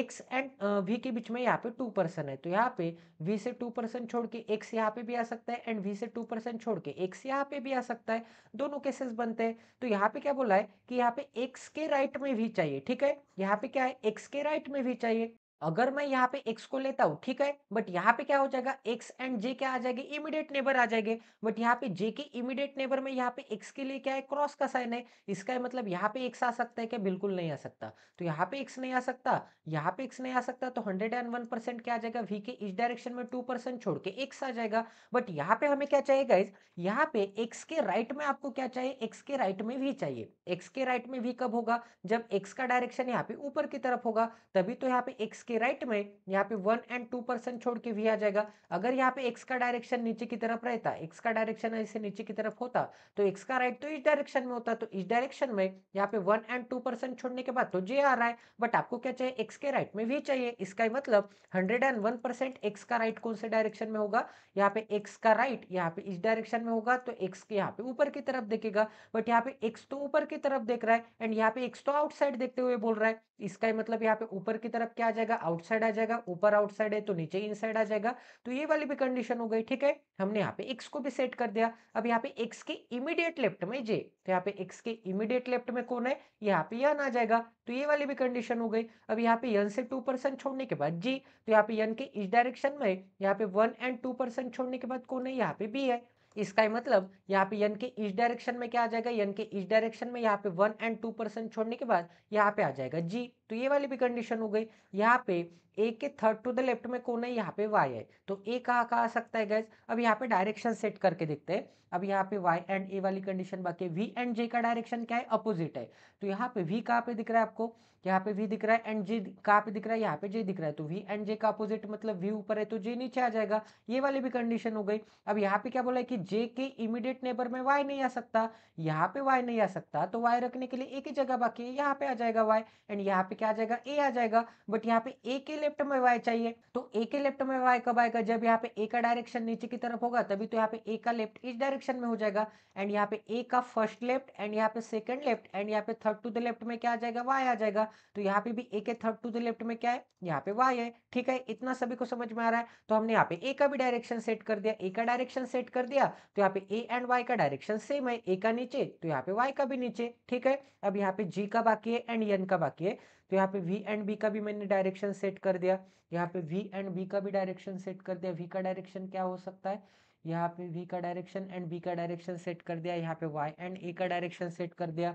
एक्स एंड वी के बीच में यहाँ पे टू परसेंट है तो यहाँ पे वी से टू परसेंट छोड़ के एक्स यहाँ पे भी आ सकता है एंड वी से टू परसेंट छोड़ के एक्स यहाँ पे भी आ सकता है दोनों केसेस बनते हैं तो यहाँ पे क्या बोला है कि यहाँ पे एक्स के राइट में भी चाहिए ठीक है यहाँ पे क्या है एक्स के राइट में भी चाहिए अगर मैं यहाँ पे x को लेता हूँ ठीक है बट यहाँ पे क्या हो जाएगा x एंड j क्या आ जाएगी इमीडिएट नेबर आ जाएंगे बट यहाँ पे j के इमीडिएट नेबर में यहाँ पे x के लिए क्या है क्रॉस का साइन है इसका है मतलब यहाँ पे x आ सकता है क्या बिल्कुल नहीं आ सकता तो यहाँ पे x नहीं आ सकता यहाँ पे x नहीं आ सकता तो हंड्रेड एंड वन परसेंट क्या आ जाएगा वी के इस डायरेक्शन में टू परसेंट छोड़ के एक्स आ जाएगा बट यहाँ पे हमें क्या चाहिए गाइज यहाँ पे एक्स के राइट में आपको क्या चाहिए एक्स के राइट में वी चाहिए एक्स के राइट में वी कब होगा जब एक्स का डायरेक्शन यहाँ पे ऊपर की तरफ होगा तभी तो यहाँ पे एक्स के राइट में यहाँ पे वन एंड टू परसेंट छोड़ के वी आ जाएगा अगर यहाँ पे एक्स का डायरेक्शन नीचे की तरफ रहता एक्स का डायरेक्शन ऐसे नीचे की तरफ होता तो एक्स का राइट तो इस डायरेक्शन में होता तो इस डायरेक्शन में यहाँ पे वन एंड टू परसेंट छोड़ने के बाद तो जे आ रहा है बट आपको क्या चाहिए एक्स के राइट में वी चाहिए इसका मतलब hundred and one percent X का राइट कौन से डायरेक्शन में होगा यहाँ पे एक्स का राइट यहाँ पे इस डायरेक्शन में होगा तो एक्स के यहाँ पे ऊपर की तरफ देखेगा बट यहाँ पे एक्स तो ऊपर की तरफ देख रहा है एंड यहाँ पे एक्स तो आउटसाइड देखते हुए बोल रहा है इसका मतलब यहाँ पे ऊपर की तरफ क्या आ जाएगा आउटसाइड आ जाएगा ऊपर आउटसाइड है तो नीचे इनसाइड आ जाएगा तो ये वाली भी कंडीशन हो गई ठीक है हमने यहाँ पे एक्स को भी सेट कर दिया अब यहाँ पे एक्स के इमीडिएट लेफ्ट में जे तो यहाँ पे एक्स के इमीडिएट लेफ्ट में कौन है यहाँ पे यन आ जाएगा तो ये वाली भी कंडीशन हो गई अब यहाँ पे यन से टू परसेंट छोड़ने के बाद जी तो यहाँ पे यन के इस डायरेक्शन में यहाँ पे वन एंड टू परसेंट छोड़ने के बाद कौन है यहाँ पे बी है इसका ही मतलब यहाँ पे यन के इस डायरेक्शन में क्या आ जाएगा यन के इस डायरेक्शन में यहाँ पे वन एंड टू परसेंट छोड़ने के बाद यहाँ पे आ जाएगा जी तो ये वाली भी कंडीशन हो गई यहाँ पे ए के थर्ड टू द लेफ्ट में कौन है यहाँ पे वाई है तो ए कहाँ कहाँ आ सकता है गैस अब यहाँ पे डायरेक्शन सेट करके देखते हैं अब यहाँ पे वाई एंड ए वाली कंडीशन बाकी वी एंड जे का डायरेक्शन क्या है अपोजिट है तो यहाँ पे वी कहाँ पे दिख रहा है आपको यहाँ पे वी दिख रहा है एंड जे कहाँ पे दिख रहा है यहाँ पे जे दिख रहा है तो वी एंड जे का अपोजिट मतलब वी ऊपर है तो जे नीचे आ जाएगा ये वाली भी कंडीशन हो गई अब यहाँ पे क्या बोला है कि जे के इमीडिएट नेबर में वाई नहीं आ सकता यहाँ पे वाई नहीं आ सकता तो वाई रखने के लिए एक ही जगह बाकी है यहाँ पे आ जाएगा वाई एंड यहाँ पे क्या आ जाएगा ए आ जाएगा बट यहाँ पे ए के लेफ्ट में वाई चाहिए तो ए के लेफ्ट में वाई कब आएगा जब यहाँ पे ए का डायरेक्शन नीचे की तरफ होगा तभी तो यहाँ पे ए का लेफ्ट इस डायरेक्शन में हो जाएगा एंड यहाँ पे ए का फर्स्ट लेफ्ट एंड यहाँ पे सेकंड लेफ्ट एंड यहाँ पे थर्ड टू द लेफ्ट में क्या आ जाएगा वाई आ जाएगा तो यहाँ पे भी ए के थर्ड टू द लेफ्ट में क्या है यहाँ पे वाई है ठीक है इतना सभी को समझ में आ रहा है तो हमने यहाँ पे ए का भी डायरेक्शन सेट कर दिया ए का डायरेक्शन सेट कर दिया तो यहाँ पे ए एंड वाई का डायरेक्शन सेम है ए का नीचे तो यहाँ पे वाई का भी नीचे ठीक है अब यहाँ पे जी का बाकी है एंड एन का बाकी है तो यहाँ पे वी एंड बी का भी मैंने डायरेक्शन सेट कर दिया यहाँ पे वी एंड बी का भी डायरेक्शन सेट कर दिया वी का डायरेक्शन क्या हो सकता है यहाँ पे वी का डायरेक्शन एंड बी का डायरेक्शन सेट कर दिया यहाँ पे वाई एंड ए का डायरेक्शन सेट कर दिया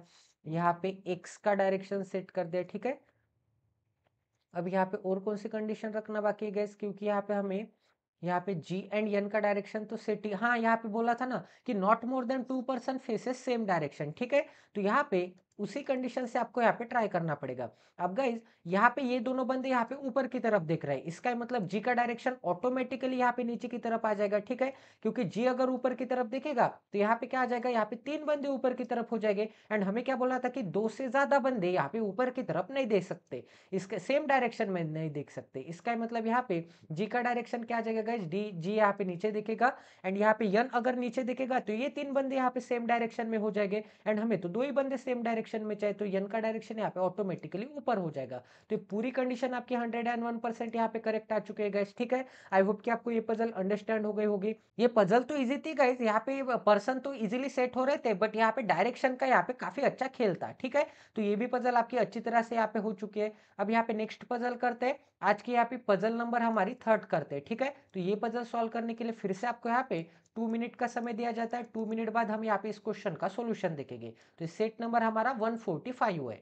यहाँ पे एक्स का डायरेक्शन सेट कर दिया ठीक है अब यहाँ पे और कौन सी कंडीशन रखना बाकी है गैस क्योंकि यहाँ पे हमें यहाँ पे जी एंड यन का डायरेक्शन तो सेट हाँ यहाँ पे बोला था ना कि not more than two person faces same direction ठीक है तो यहाँ पे उसी कंडीशन से आपको यहाँ पे ट्राई करना पड़ेगा अब गाइज यहाँ पे ये दोनों बंदे यहाँ पे ऊपर की तरफ देख रहे हैं इसका मतलब जी का डायरेक्शन ऑटोमेटिकली यहाँ पे नीचे की तरफ आ जाएगा ठीक है क्योंकि जी अगर ऊपर की तरफ देखेगा तो यहाँ पे क्या आ जाएगा यहाँ पे तीन बंदे ऊपर की तरफ हो जाएंगे एंड हमें क्या बोला था कि दो से ज्यादा बंदे यहाँ पे ऊपर की तरफ नहीं देख सकते इसके सेम डायरेक्शन में नहीं देख सकते इसका मतलब यहाँ पे जी का डायरेक्शन क्या आ जाएगा गाइज डी जी यहाँ पे नीचे देखेगा एंड यहाँ पे यन अगर नीचे देखेगा तो ये तीन बंदे यहाँ पे सेम डायरेक्शन में हो जाएंगे एंड हमें तो दो ही बंदे सेम डायरेक्शन डायरेक्शन में चाहे तो यन का डायरेक्शन यहाँ पे ऑटोमेटिकली ऊपर हो जाएगा तो ये पूरी कंडीशन आपकी हंड्रेड एंड वन परसेंट यहाँ पे करेक्ट आ चुके हैं गैस ठीक है आई होप कि आपको ये पजल अंडरस्टैंड हो गई होगी ये पजल तो इजी थी गैस यहाँ पे पर्सन तो इजिली सेट हो रहे थे बट यहाँ पे डायरेक्शन का यहाँ पे काफी अच्छा खेल था ठीक है तो ये भी पजल आपकी अच्छी तरह से यहाँ पे हो चुकी है अब यहाँ पे नेक्स्ट पजल करते हैं आज की यहाँ पे पजल नंबर हमारी थर्ड करते हैं ठीक है तो ये पजल सॉल्व करने के लिए फिर से आपको यहाँ पे टू मिनट का समय दिया जाता है टू मिनट बाद हम यहाँ पे इस क्वेश्चन का सोल्यूशन देखेंगे तो सेट नंबर हमारा वन फोर्टी फाइव है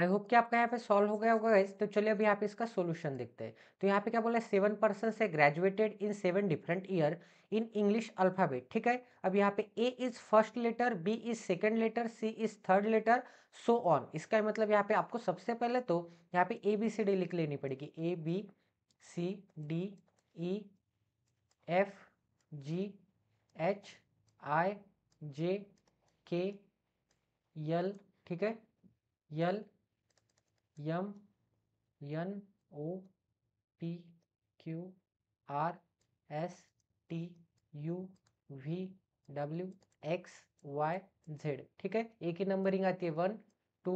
आई होप कि आपका यहाँ पे सॉल्व हो गया होगा गाइस तो चलिए अभी यहाँ पे इसका सॉल्यूशन देखते हैं तो यहाँ पे क्या बोला है सेवन पर्सन से graduated in seven different year in English alphabet ठीक है अब यहाँ पे A is first letter B is second letter C is third letter so on इसका मतलब यहाँ पे आपको सबसे पहले तो यहाँ पे ए बी सी डी लिख लेनी पड़ेगी A B C D E F G H I J K L ठीक है L M N O P Q R S T U V W X Y Z ठीक है एक ही नंबरिंग आती है वन टू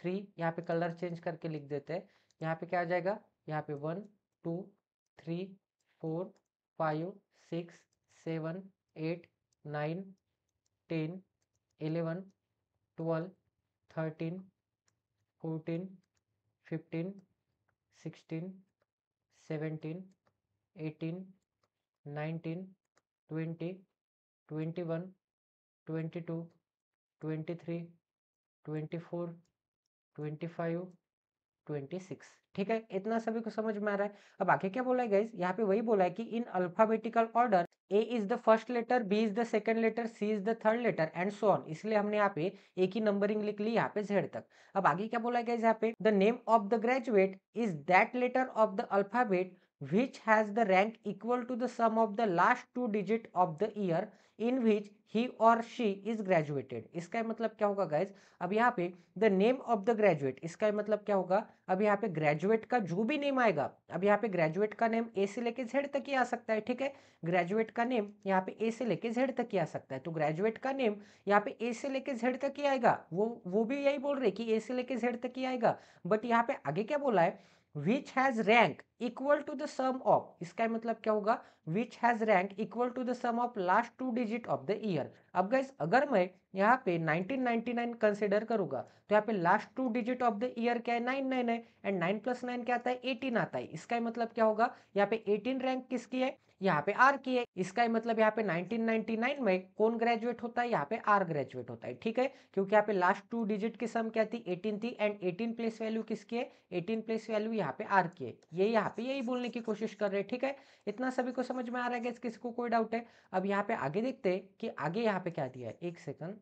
थ्री यहाँ पे colour change करके लिख देते हैं यहाँ पे क्या आ जाएगा यहाँ पे one two three four five six seven eight nine ten eleven twelve thirteen fourteen fifteen sixteen seventeen eighteen nineteen twenty twenty one twenty two twenty three twenty four twenty five twenty six ठीक है इतना सभी को समझ में आ रहा है अब आगे क्या बोला है गाइज यहाँ पे वही बोला है कि in alphabetical order A is the first letter B is the second letter C is the third letter and so on इसलिए हमने यहाँ पे एक ही नंबरिंग लिख ली यहाँ पे जेड तक अब आगे क्या बोला गया यहाँ पे the name of the graduate is that letter of the alphabet which has the rank equal to the sum of the last two digit of the year in which he or she is graduated इसका मतलब क्या होगा guys अब यहाँ पे the name of the graduate इसका मतलब क्या होगा अब यहाँ पे ग्रेजुएट का जो भी नेम आएगा अब यहाँ पे ग्रेजुएट का नेम ए से लेके जेड तक ही आ सकता है ठीक है ग्रेजुएट का नेम यहाँ पे ए से लेके जेड तक ही आ सकता है तो ग्रेजुएट का नेम यहाँ पे ए से लेके जेड तक ही आएगा वो वो भी यही बोल रहे कि ए से लेके जेड तक ही आएगा बट यहाँ पे आगे क्या बोला है which has rank equal to the sum of इसका मतलब क्या होगा which has rank equal to the sum of last two digit of the year अब गाइज अगर मैं यहाँ पे 1999 कंसीडर करूंगा तो यहाँ पे last two digit of the year क्या है नाइन नाइन है एंड नाइन प्लस नाइन क्या आता है एटीन आता है इसका मतलब क्या होगा यहाँ पे एटीन रैंक किसकी है यहाँ पे आर की है इसका मतलब यहाँ पे 1999 में कौन ग्रेजुएट होता है यहाँ पे आर ग्रेजुएट होता है ठीक है क्योंकि यहाँ पे लास्ट टू डिजिट की सम क्या थी 18 थी एंड 18 प्लेस वैल्यू किसकी है 18 प्लेस वैल्यू यहाँ पे आर की है ये यहाँ पे यही बोलने की कोशिश कर रहे हैं ठीक है इतना सभी को समझ में आ रहा है किसी को कोई डाउट है अब यहाँ पे आगे देखते हैं कि आगे यहाँ पे क्या दिया है एक सेकंड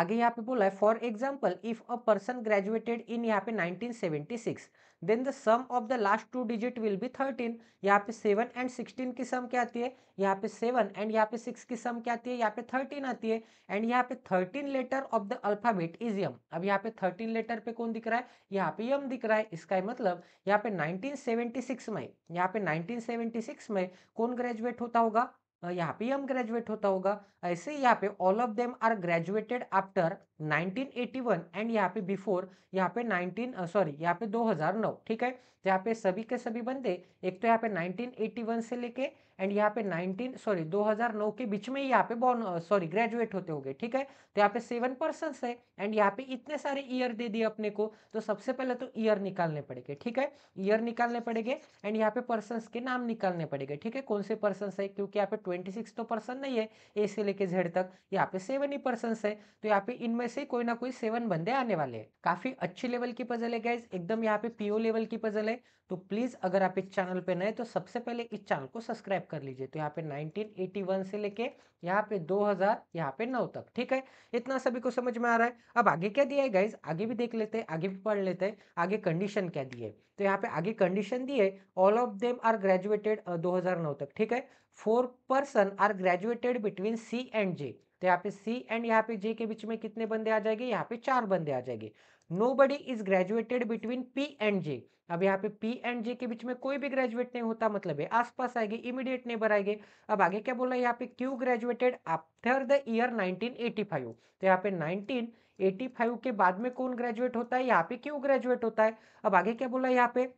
आगे यहाँ पे बोला है for example if a person graduated in यहाँ पे 1976 then the sum of the last two digit will be 13 यहाँ पे 7 एंड 16 की सम क्या आती है यहाँ पे 7 एंड यहाँ पे 6 की सम क्या आती है यहाँ पे 13 आती है एंड यहाँ पे 13 letter of the alphabet is M अब यहाँ पे 13 लेटर पे कौन दिख रहा है यहाँ पे यम दिख रहा है इसका मतलब यहाँ पे 1976 में यहाँ पे 1976 में कौन ग्रेजुएट होता होगा यहाँ पे हम ग्रेजुएट होता होगा ऐसे यहाँ पे all of them are graduated after 1981 and यहाँ पे बिफोर यहाँ पे 19 सॉरी यहाँ पे 2009 ठीक है यहाँ पे सभी के सभी बंदे एक तो यहाँ पे 1981 से लेके एंड यहाँ पे 19 सॉरी 2009 के बीच में ही यहाँ पे बॉर्न सॉरी ग्रेजुएट होते हो गए ठीक है तो यहाँ पे सेवन पर्सन है एंड यहाँ पे इतने सारे ईयर दे दिए अपने को तो सबसे पहले तो ईयर निकालने पड़ेंगे ठीक है ईयर निकालने पड़ेंगे एंड यहाँ पे पर्सन के नाम निकालने पड़ेंगे ठीक है कौन से पर्सन है क्योंकि यहाँ पे ट्वेंटी तो पर्सन नहीं है ए से लेके जेड तक यहाँ पे सेवन ही पर्सन है तो यहाँ पे इनमें से कोई ना कोई सेवन बंदे आने वाले हैं काफी अच्छी लेवल की पजल है गाइज एकदम यहाँ पे पीओ लेवल की पजल है तो प्लीज अगर आप इस चैनल पे नए तो सबसे पहले इस चैनल को सब्सक्राइब टाइप कर लीजिए तो यहाँ पे 1981 से लेके यहाँ पे 2000 यहाँ पे 9 तक ठीक है इतना सभी को समझ में आ रहा है अब आगे क्या दिया है गाइज आगे भी देख लेते हैं आगे भी पढ़ लेते हैं आगे कंडीशन क्या दिए तो यहाँ पे आगे कंडीशन दिए all of them are graduated दो तक ठीक है four person are graduated between C and J तो यहाँ पे सी एंड यहाँ पे जे के बीच में कितने बंदे आ जाएंगे यहाँ पे चार बंदे आ जाएंगे nobody is graduated between P and J अब यहाँ पे पी एंड जे के बीच में कोई भी ग्रेजुएट नहीं होता मतलब है आसपास आएगी इमीडिएट नेबर आएंगे अब आगे क्या बोला यहाँ पे Q graduated after the year 1985 तो यहाँ पे 1985 के बाद में कौन ग्रेजुएट होता है यहाँ पे क्यू ग्रेजुएट होता है अब आगे क्या बोला यहाँ पे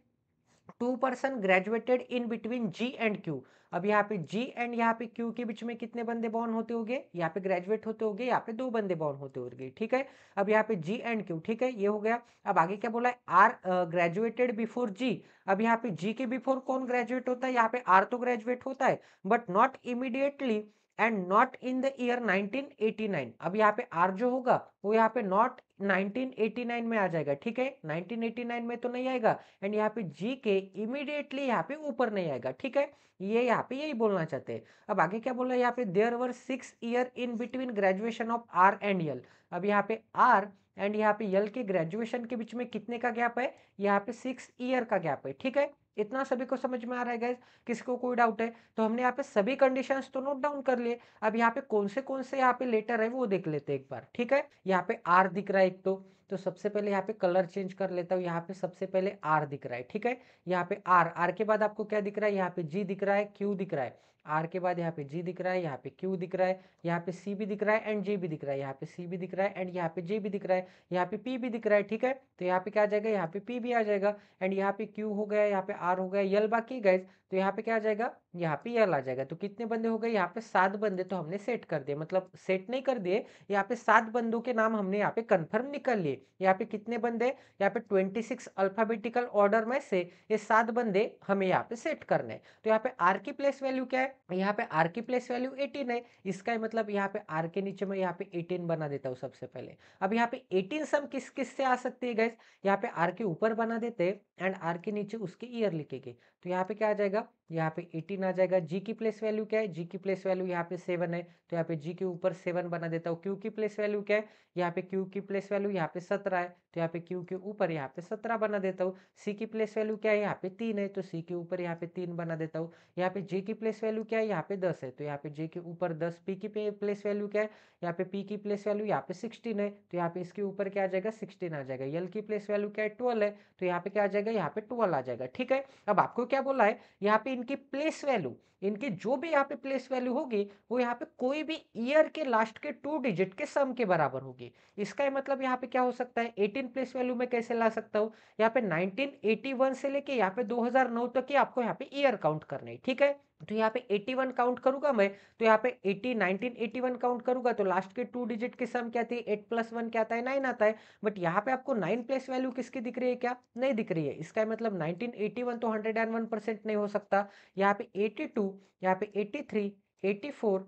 two person graduated in between G and Q अब यहाँ पे जी एंड यहाँ पे क्यू के बीच में कितने बंदे बॉर्न होते होंगे यहाँ पे ग्रेजुएट होते होंगे यहाँ पे दो बंदे बॉर्न होते होंगे ठीक है अब यहाँ पे जी एंड क्यू ठीक है ये हो गया अब आगे क्या बोला है आर ग्रेजुएटेड बिफोर जी अब यहाँ पे जी के बिफोर कौन ग्रेजुएट होता है यहाँ पे आर तो ग्रेजुएट होता है but not immediately and not in the year 1989 अब यहाँ पे आर जो होगा वो यहाँ पे नॉट 1989 में आ जाएगा ठीक है 1989 में तो नहीं आएगा एंड यहाँ पे जी के इमीडिएटली यहाँ पे ऊपर नहीं आएगा ठीक है ये यहाँ पे यही बोलना चाहते हैं अब आगे क्या बोल रहे हैं यहाँ पे there were six year in between graduation of R and L अब यहाँ पे आर एंड यहाँ पे यल के ग्रेजुएशन के बीच में कितने का गैप है यहाँ पे सिक्स ईयर का गैप है ठीक है इतना सभी को समझ में आ रहा है गैस किसी को कोई डाउट है तो हमने यहाँ पे सभी कंडीशंस तो नोट डाउन कर लिए अब यहाँ पे कौन से कौन से यहाँ पे लेटर है वो देख लेते एक बार ठीक है यहाँ पे आर दिख रहा है एक तो तो सबसे पहले यहाँ पे कलर चेंज कर लेता हूँ यहाँ पे सबसे पहले आर दिख रहा है ठीक है यहाँ पे आर आर के बाद आपको क्या दिख रहा है यहाँ पे जी दिख रहा है क्यू दिख रहा है आर के बाद यहाँ पे जी दिख रहा है यहाँ पे क्यू दिख रहा है यहाँ पे सी भी दिख रहा है एंड जे भी दिख रहा है यहाँ पे सी भी दिख रहा है एंड यहाँ पे जे भी दिख रहा है यहाँ पे पी भी दिख रहा है ठीक है तो यहाँ पे क्या आ जाएगा यहाँ पे पी भी आ जाएगा एंड यहाँ पे क्यू हो गया यहाँ पे आर हो गया यल बाकी गैस तो यहाँ पे क्या आ जाएगा यहाँ पे यल आ जाएगा तो कितने बंदे हो गए यहाँ पे सात बंदे तो हमने सेट कर दिए मतलब सेट नहीं कर दिए यहाँ पे सात बंदों के नाम हमने यहाँ पे कंफर्म निकल लिए यहाँ पे कितने बंदे यहाँ पे ट्वेंटी सिक्स अल्फाबेटिकल ऑर्डर में से ये सात बंदे हमें यहाँ पे सेट करने हैं तो यहाँ पे आर की प्लेस वैल्यू क्या है यहाँ पे आर की प्लेस वैल्यू एटीन है इसका है मतलब यहाँ पे आर के नीचे मैं यहाँ पे एटीन बना देता हूँ सबसे पहले अब यहाँ पे एटीन सम किस किस से आ सकती है गैस यहाँ पे आर के ऊपर बना देते एंड आर के नीचे उसके ईयर लिखेगी तो यहाँ पे क्या आ जाएगा यहाँ पे एटीन आ जाएगा जी की प्लेस वैल्यू क्या है जी की प्लेस वैल्यू यहाँ पे सेवन है तो यहाँ पे जी के ऊपर सेवन बना देता हूँ क्यू की प्लेस वैल्यू क्या है यहाँ पे क्यू की प्लेस वैल्यू यहाँ पे सत्रह है तो यहाँ पे क्यू के ऊपर यहाँ पे सत्रह बना देता हूँ सी की प्लेस वैल्यू क्या है यहाँ पे तीन है तो सी के ऊपर यहाँ पे तीन बना देता हूँ यहाँ पे जे की प्लेस वैल्यू क्या है यहाँ पे दस है तो यहाँ पे जे के ऊपर दस पी की प्लेस वैल्यू क्या है यहाँ पे पी की प्लेस वैल्यू यहाँ पे सिक्सटीन है तो यहाँ पे इसके ऊपर क्या आ जाएगा सिक्सटीन आ जाएगा यल की प्लेस वैल्यू क्या है ट्वेल्व है तो यहाँ पे क्या आ जाएगा यहाँ पे ट्वेल्व आ जाएगा ठीक है अब आपको क्या बोला है यहाँ पे इनकी प्लेस वैल्यू इनकी जो भी यहाँ पे प्लेस वैल्यू होगी वो यहाँ पे कोई भी ईयर के लास्ट के टू डिजिट के सम के बराबर होगी इसका ही मतलब यहाँ पे क्या हो सकता है एटीन प्लेस वैल्यू में कैसे ला सकता हूँ यहाँ पे 1981 से लेके यहाँ पे 2009 तक तो ही आपको यहाँ पे ईयर काउंट करना है ठीक है तो यहाँ पे 81 काउंट करूंगा मैं तो यहाँ पे 80 19 81 काउंट करूंगा तो लास्ट के टू डिजिट की सम क्या थी 8 प्लस वन क्या आता है नाइन आता है बट यहाँ पे आपको नाइन प्लस वैल्यू किसकी दिख रही है क्या नहीं दिख रही है इसका मतलब 1981 तो 101 परसेंट नहीं हो सकता यहाँ पे 82 यहाँ पे 83 84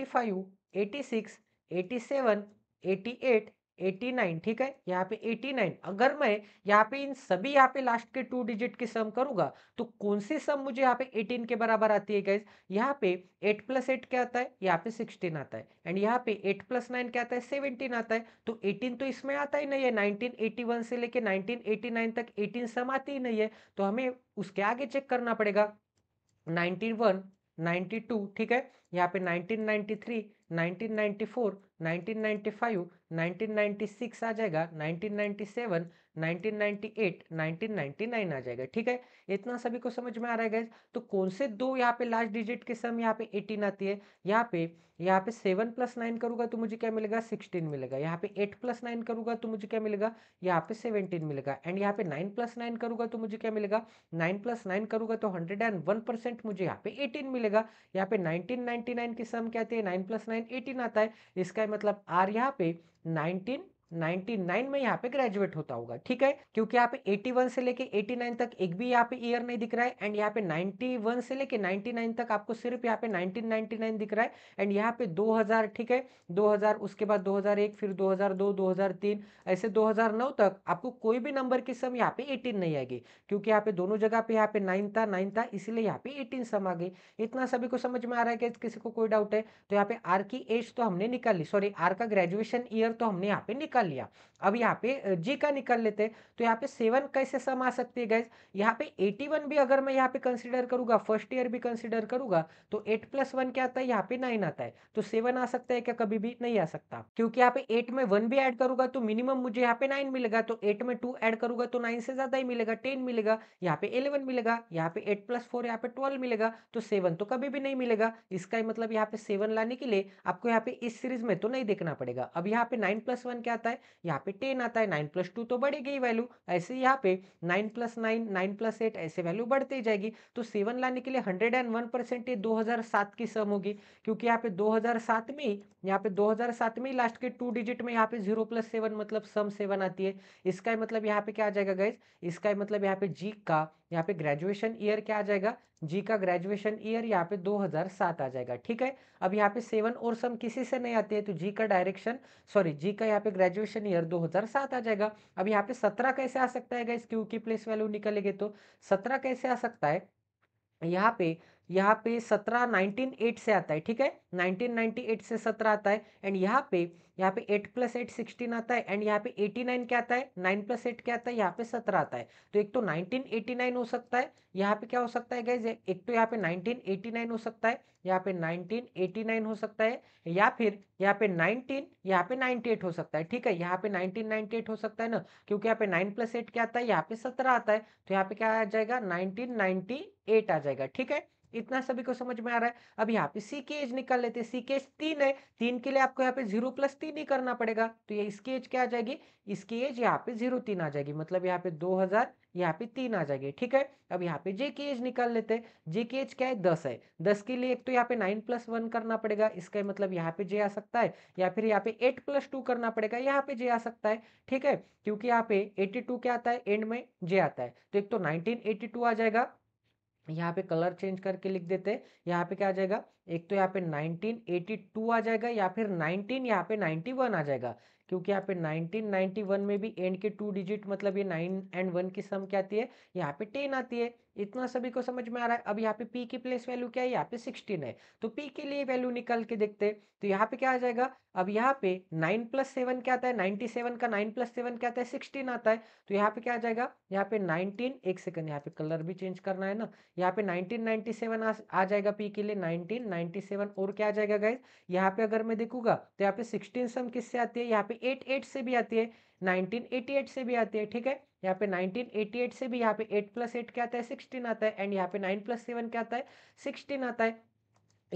85 86 87 88 एटी नाइन ठीक है यहाँ पे एटी नाइन अगर मैं यहाँ पे इन सभी यहाँ पे लास्ट के टू डिजिट की सम करूंगा तो कौन सी सम मुझे यहाँ पे एटीन के बराबर आती है गैस यहाँ पे एट प्लस एट क्या आता है यहाँ पे सिक्सटीन आता है एंड यहाँ पे एट प्लस नाइन क्या आता है सेवनटीन आता है तो एटीन तो इसमें आता ही नहीं है 1981 से लेके 1989 तक एटीन सम आती ही नहीं है तो हमें उसके आगे चेक करना पड़ेगा 91 92 ठीक है यहाँ पे 1993 1996 आ जाएगा 1997, 1998, 1999 आ जाएगा ठीक है इतना सभी को समझ में आ रहा है गैस तो कौन से दो यहाँ पे लास्ट डिजिट के सम यहाँ पे 18 आती है यहाँ पे यहाँ पे 7 प्लस नाइन करूंगा तो मुझे क्या मिलेगा 16 मिलेगा यहाँ पे 8 प्लस नाइन करूंगा तो मुझे क्या मिलेगा यहाँ पे 17 मिलेगा एंड यहाँ पे 9 प्लस नाइन करूंगा तो मुझे क्या मिलेगा 9 प्लस नाइन करूंगा तो वन परसेंट मुझे यहाँ पे एटीन मिलेगा यहाँ पे 1999 के सम क्या आती है nine plus nine nine eighteen आता है इसका मतलब आर यहाँ पे नाइनटीन 99 में यहाँ पे ग्रेजुएट होता होगा ठीक है क्योंकि यहाँ पे 81 से लेके 89 तक एक भी यहाँ पे ईयर नहीं दिख रहा है एंड यहाँ पे 91 से लेके 99 तक आपको सिर्फ यहाँ पे 1999 दिख रहा है एंड यहाँ पे 2000 ठीक है 2000 उसके बाद 2001 फिर 2002 2003 ऐसे 2009 तक आपको कोई भी नंबर की सम यहाँ पे एटीन नहीं आएगी क्योंकि यहाँ पे दोनों जगह पे यहाँ पे नाइन था नाइन था इसीलिए यहाँ पे एटीन सम आ गई इतना सभी को समझ में आ रहा है कि किसी को कोई डाउट है तो यहाँ पे आर की एज तो हमने निकाली सॉरी आर का ग्रेजुएशन ईयर तो हमने यहाँ पे निकाल निकाल लिया अब यहाँ पे जी का निकाल लेते हैं तो यहाँ पे सेवन कैसे सम आ सकती है गैस यहाँ पे एटी वन भी अगर मैं यहाँ पे कंसिडर करूंगा फर्स्ट ईयर भी कंसिडर करूंगा तो एट प्लस वन क्या आता है यहाँ पे नाइन आता है तो सेवन आ सकता है क्या कभी भी नहीं आ सकता क्योंकि यहाँ पे एट में वन भी एड करूंगा तो मिनिमम मुझे यहाँ पे नाइन मिलेगा तो एट में टू एड करूंगा तो नाइन से ज्यादा ही मिलेगा टेन मिलेगा यहाँ पे इलेवन मिलेगा यहाँ पे एट प्लस फोर यहाँ पे ट्वेल्व मिलेगा तो सेवन तो कभी भी नहीं मिलेगा इसका मतलब यहाँ पे सेवन लाने के लिए आपको यहाँ पे इस सीरीज में तो नहीं देखना पड़ेगा अब यहाँ पे नाइन प्लस वन क्या आता आता है यहाँ पे टेन आता है नाइन प्लस टू तो बढ़ेगी ही वैल्यू ऐसे यहाँ पे nine plus nine nine plus eight ऐसे वैल्यू बढ़ते ही जाएगी तो सेवन लाने के लिए हंड्रेड एंड वन परसेंट ये दो हजार सात की सम होगी क्योंकि यहाँ पे दो हजार सात में यहाँ पे दो हजार सात में लास्ट के टू डिजिट में यहाँ पे जीरो प्लस सेवन मतलब सम सेवन आती है इसका मतलब यहाँ पे क्या आ जाएगा गैस इसका मतलब यहाँ पे जी का यहाँ पे ग्रेजुएशन ईयर क्या आ जाएगा जी का ग्रेजुएशन ईयर यहाँ पे 2007 आ जाएगा ठीक है अब यहाँ पे सेवन और सम किसी से नहीं आती है तो जी का डायरेक्शन सॉरी जी का यहाँ पे ग्रेजुएशन ईयर 2007 आ जाएगा अब यहाँ पे 17 कैसे आ सकता है क्यू की प्लेस वैल्यू निकलेगी तो 17 कैसे आ सकता है यहाँ पे यहाँ पे सत्रह नाइनटीन एट से आता है ठीक है नाइनटीन नाइनटी एट से सत्रह आता है एंड यहाँ पे यहाँ पे एट प्लस एट सिक्सटीन आता है एंड यहाँ पे एटी नाइन क्या आता है नाइन प्लस एट क्या आता है यहाँ पे सत्रह आता है तो एक तो नाइनटीन एटी नाइन हो सकता है यहाँ पे क्या हो सकता है गैज एक तो यहाँ पे नाइनटीन एटी नाइन हो सकता है यहाँ पे नाइनटीन एटी नाइन हो सकता है या फिर यहाँ पे नाइनटीन यहाँ पे नाइनटी एट हो सकता है ठीक है यहाँ पे नाइनटीन नाइनटी एट हो सकता है ना क्योंकि यहाँ पे नाइन प्लस एट क्या आता है यहाँ पे सत्रह आता है तो यहाँ पे क्या आ जाएगा नाइनटीन नाइनटी एट आ जाएगा ठीक है इतना सभी को समझ में आ रहा है अब यहाँ पे सी के एज निकाल लेते हैं सी के एज तीन है तीन के लिए आपको यहाँ पे जीरो प्लस तीन ही करना पड़ेगा तो ये इसकी एज क्या आ जाएगी इसकी एज यहाँ पे जीरो तीन आ जाएगी मतलब यहाँ पे दो हजार यहाँ पे तीन आ जाएगी ठीक है अब यहाँ पे जे की एज निकाल लेते हैं जे की एज क्या है दस है दस के लिए एक तो यहाँ पे नाइन प्लस वन करना पड़ेगा इसका मतलब यहाँ पे जे आ सकता है या फिर यहाँ पे एट प्लस टू करना पड़ेगा यहाँ पे जे आ सकता है ठीक है क्योंकि यहाँ पे एटी टू क्या आता है एंड में जे आता है तो एक तो नाइनटीन एटी टू आ जाएगा यहाँ पे कलर चेंज करके लिख देते हैं यहाँ पे क्या आ जाएगा एक तो यहाँ पे 1982 आ जाएगा या फिर 19 यहाँ पे 91 आ जाएगा क्योंकि यहाँ पे 1991 में भी एंड के टू डिजिट मतलब ये नाइन एंड वन की सम क्या आती है यहाँ पे टेन आती है इतना सभी को समझ में आ रहा है अब यहाँ पे पी की प्लेस वैल्यू क्या है यहाँ पे सिक्सटीन है तो पी के लिए वैल्यू निकल के देखते तो यहाँ पे क्या आ जाएगा अब यहाँ पे नाइन प्लस सेवन क्या आता है नाइनटी सेवन का नाइन प्लस सेवन क्या आता है सिक्सटीन आता है तो यहाँ पे क्या आ जाएगा यहाँ पे नाइनटीन एक सेकंड यहाँ पे कलर भी चेंज करना है ना यहाँ पे नाइनटीन नाइनटी सेवन आ जाएगा पी के लिए नाइनटीन नाइनटी सेवन और क्या आ जाएगा गाइज यहाँ पे अगर मैं देखूंगा तो यहाँ पे सिक्सटीन सम किससे आती है यहाँ पे एट एट से भी आती है नाइनटीन एटी एट से भी आती है ठीक है यहाँ पे 1988 से भी यहाँ पे 8 प्लस एट क्या आता है 16 आता है एंड यहाँ पे 9 प्लस सेवन क्या आता है 16 आता है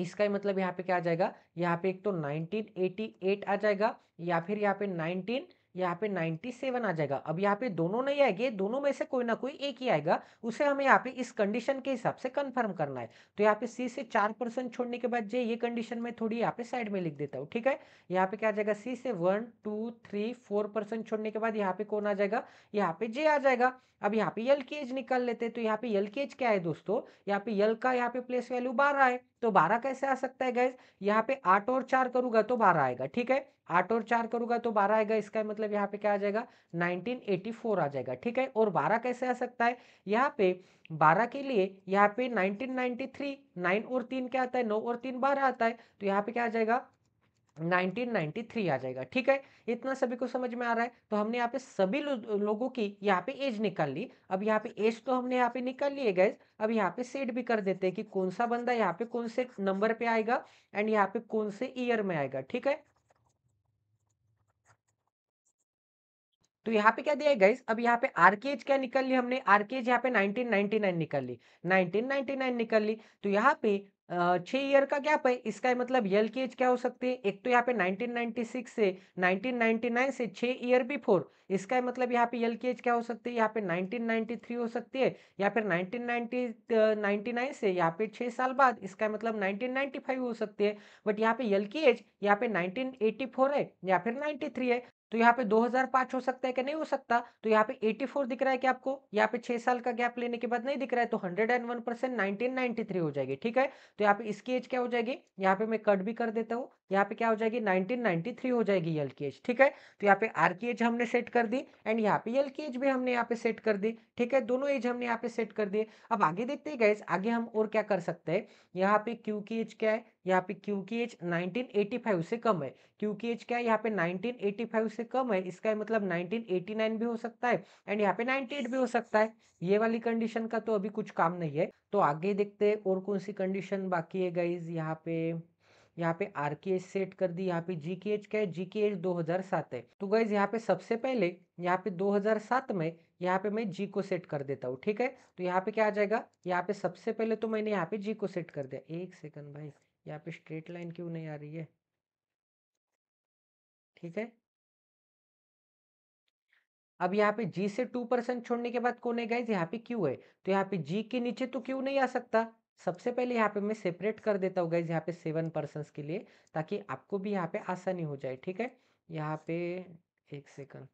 इसका ही मतलब यहाँ पे क्या आ जाएगा यहाँ पे एक तो 1988 आ जाएगा या फिर यहाँ पे नाइनटीन यहाँ पे 97 आ जाएगा अब यहाँ पे दोनों नहीं आएंगे दोनों में से कोई ना कोई एक ही आएगा उसे हमें यहाँ पे इस कंडीशन के हिसाब से कंफर्म करना है तो यहाँ पे सी से चार परसेंट छोड़ने के बाद जे ये कंडीशन में थोड़ी यहाँ पे साइड में लिख देता हूँ ठीक है यहाँ पे क्या आ जाएगा सी से one two three four percent छोड़ने के बाद यहाँ पे कौन आ जाएगा यहाँ पे जे आ जाएगा अब यहाँ पे यल की एज निकाल लेते हैं तो यहाँ पे यल की एज क्या है दोस्तों यहाँ पे यल का यहाँ पे प्लेस वैल्यू बारह है तो बारह कैसे आ सकता है गैस यहाँ पे आठ और चार करूंगा तो बारह आएगा ठीक है आठ और चार करूंगा तो बारह आएगा इसका मतलब यहाँ पे क्या आ जाएगा 1984 आ जाएगा ठीक है और बारह कैसे आ सकता है यहाँ पे बारह के लिए यहाँ पे 1993 नाइन और तीन क्या आता है नौ और तीन बारह आता है तो यहाँ पे क्या आ जाएगा 1993 आ जाएगा ठीक है इतना सभी को समझ में आ रहा है तो हमने यहाँ पे सभी लो, लोगों की यहाँ पे एज निकाल ली अब यहाँ पे एज तो हमने यहाँ पे निकाल लिए गए अब यहाँ पे सेट भी कर देते हैं कि कौन सा बंदा यहाँ पे कौन से नंबर पे आएगा एंड यहाँ पे कौन से ईयर में आएगा ठीक है तो यहाँ पे क्या दिया है गाइस अब यहाँ पे आरकेज क्या निकल ली हमने आरकेज यहाँ पे 1999 निकल ली 1999 निकल ली तो यहाँ पे छह ईयर का गैप है इसका मतलब यल की एज क्या हो सकती है एक तो यहाँ पे 1996 से 1999 से छह ईयर बिफोर इसका मतलब यहाँ पे यल की एज क्या हो सकती है यहाँ पे 1993 हो सकती है या फिर 1999 से यहाँ पे छह साल बाद इसका मतलब 1995 हो सकती है बट यहाँ पे यल की एज यहाँ पे 1984 है या फिर 93 है तो यहाँ पे 2005 हो सकता है कि नहीं हो सकता तो यहाँ पे 84 दिख रहा है कि आपको यहाँ पे छह साल का गैप लेने के बाद नहीं दिख रहा है तो 101 परसेंट नाइनटीन हो जाएगी ठीक है तो यहाँ पे इसकी एज क्या हो जाएगी यहाँ पे मैं कट भी कर देता हूँ यहाँ पे क्या हो जाएगी 1993 हो जाएगी एल ठीक है तो यहाँ पे आर की एज हमने सेट कर दी एंड यहाँ पे एल की एज भी हमने यहाँ पे सेट कर दी ठीक है दोनों एज हमने यहाँ पे सेट कर दिए अब आगे देखते हैं गैस आगे हम और क्या कर सकते हैं यहाँ पे क्यू की एज क्या है यहाँ पे क्यू की एज 1985 से कम है क्यू की एज क्या है यहाँ पे नाइनटीन से कम है इसका मतलब नाइनटीन भी हो सकता है एंड यहाँ पे नाइनटी भी हो सकता है ये वाली कंडीशन का तो अभी कुछ काम नहीं है तो आगे देखते हैं और कौन सी कंडीशन बाकी है गाइज यहाँ पे यहाँ पे आर सेट कर दी यहाँ पे जी क्या है जी के एच दो हजार सात है तो गाइज यहाँ पे सबसे पहले यहाँ पे 2007 में यहाँ पे मैं जी को सेट कर देता हूँ ठीक है तो यहाँ पे क्या आ जाएगा यहाँ पे सबसे पहले तो मैंने यहाँ पे जी को सेट कर दिया एक सेकंड भाई यहाँ पे स्ट्रेट लाइन क्यों नहीं आ रही है ठीक है अब यहाँ पे जी से टू परसेंट छोड़ने के बाद कौन है गाइज यहाँ पे क्यू है तो यहाँ पे जी के नीचे तो क्यू नहीं आ सकता सबसे पहले यहाँ पे मैं सेपरेट कर देता हूँ गाइज यहाँ पे सेवन पर्सन के लिए ताकि आपको भी यहाँ पे आसानी हो जाए ठीक है यहाँ पे एक सेकंड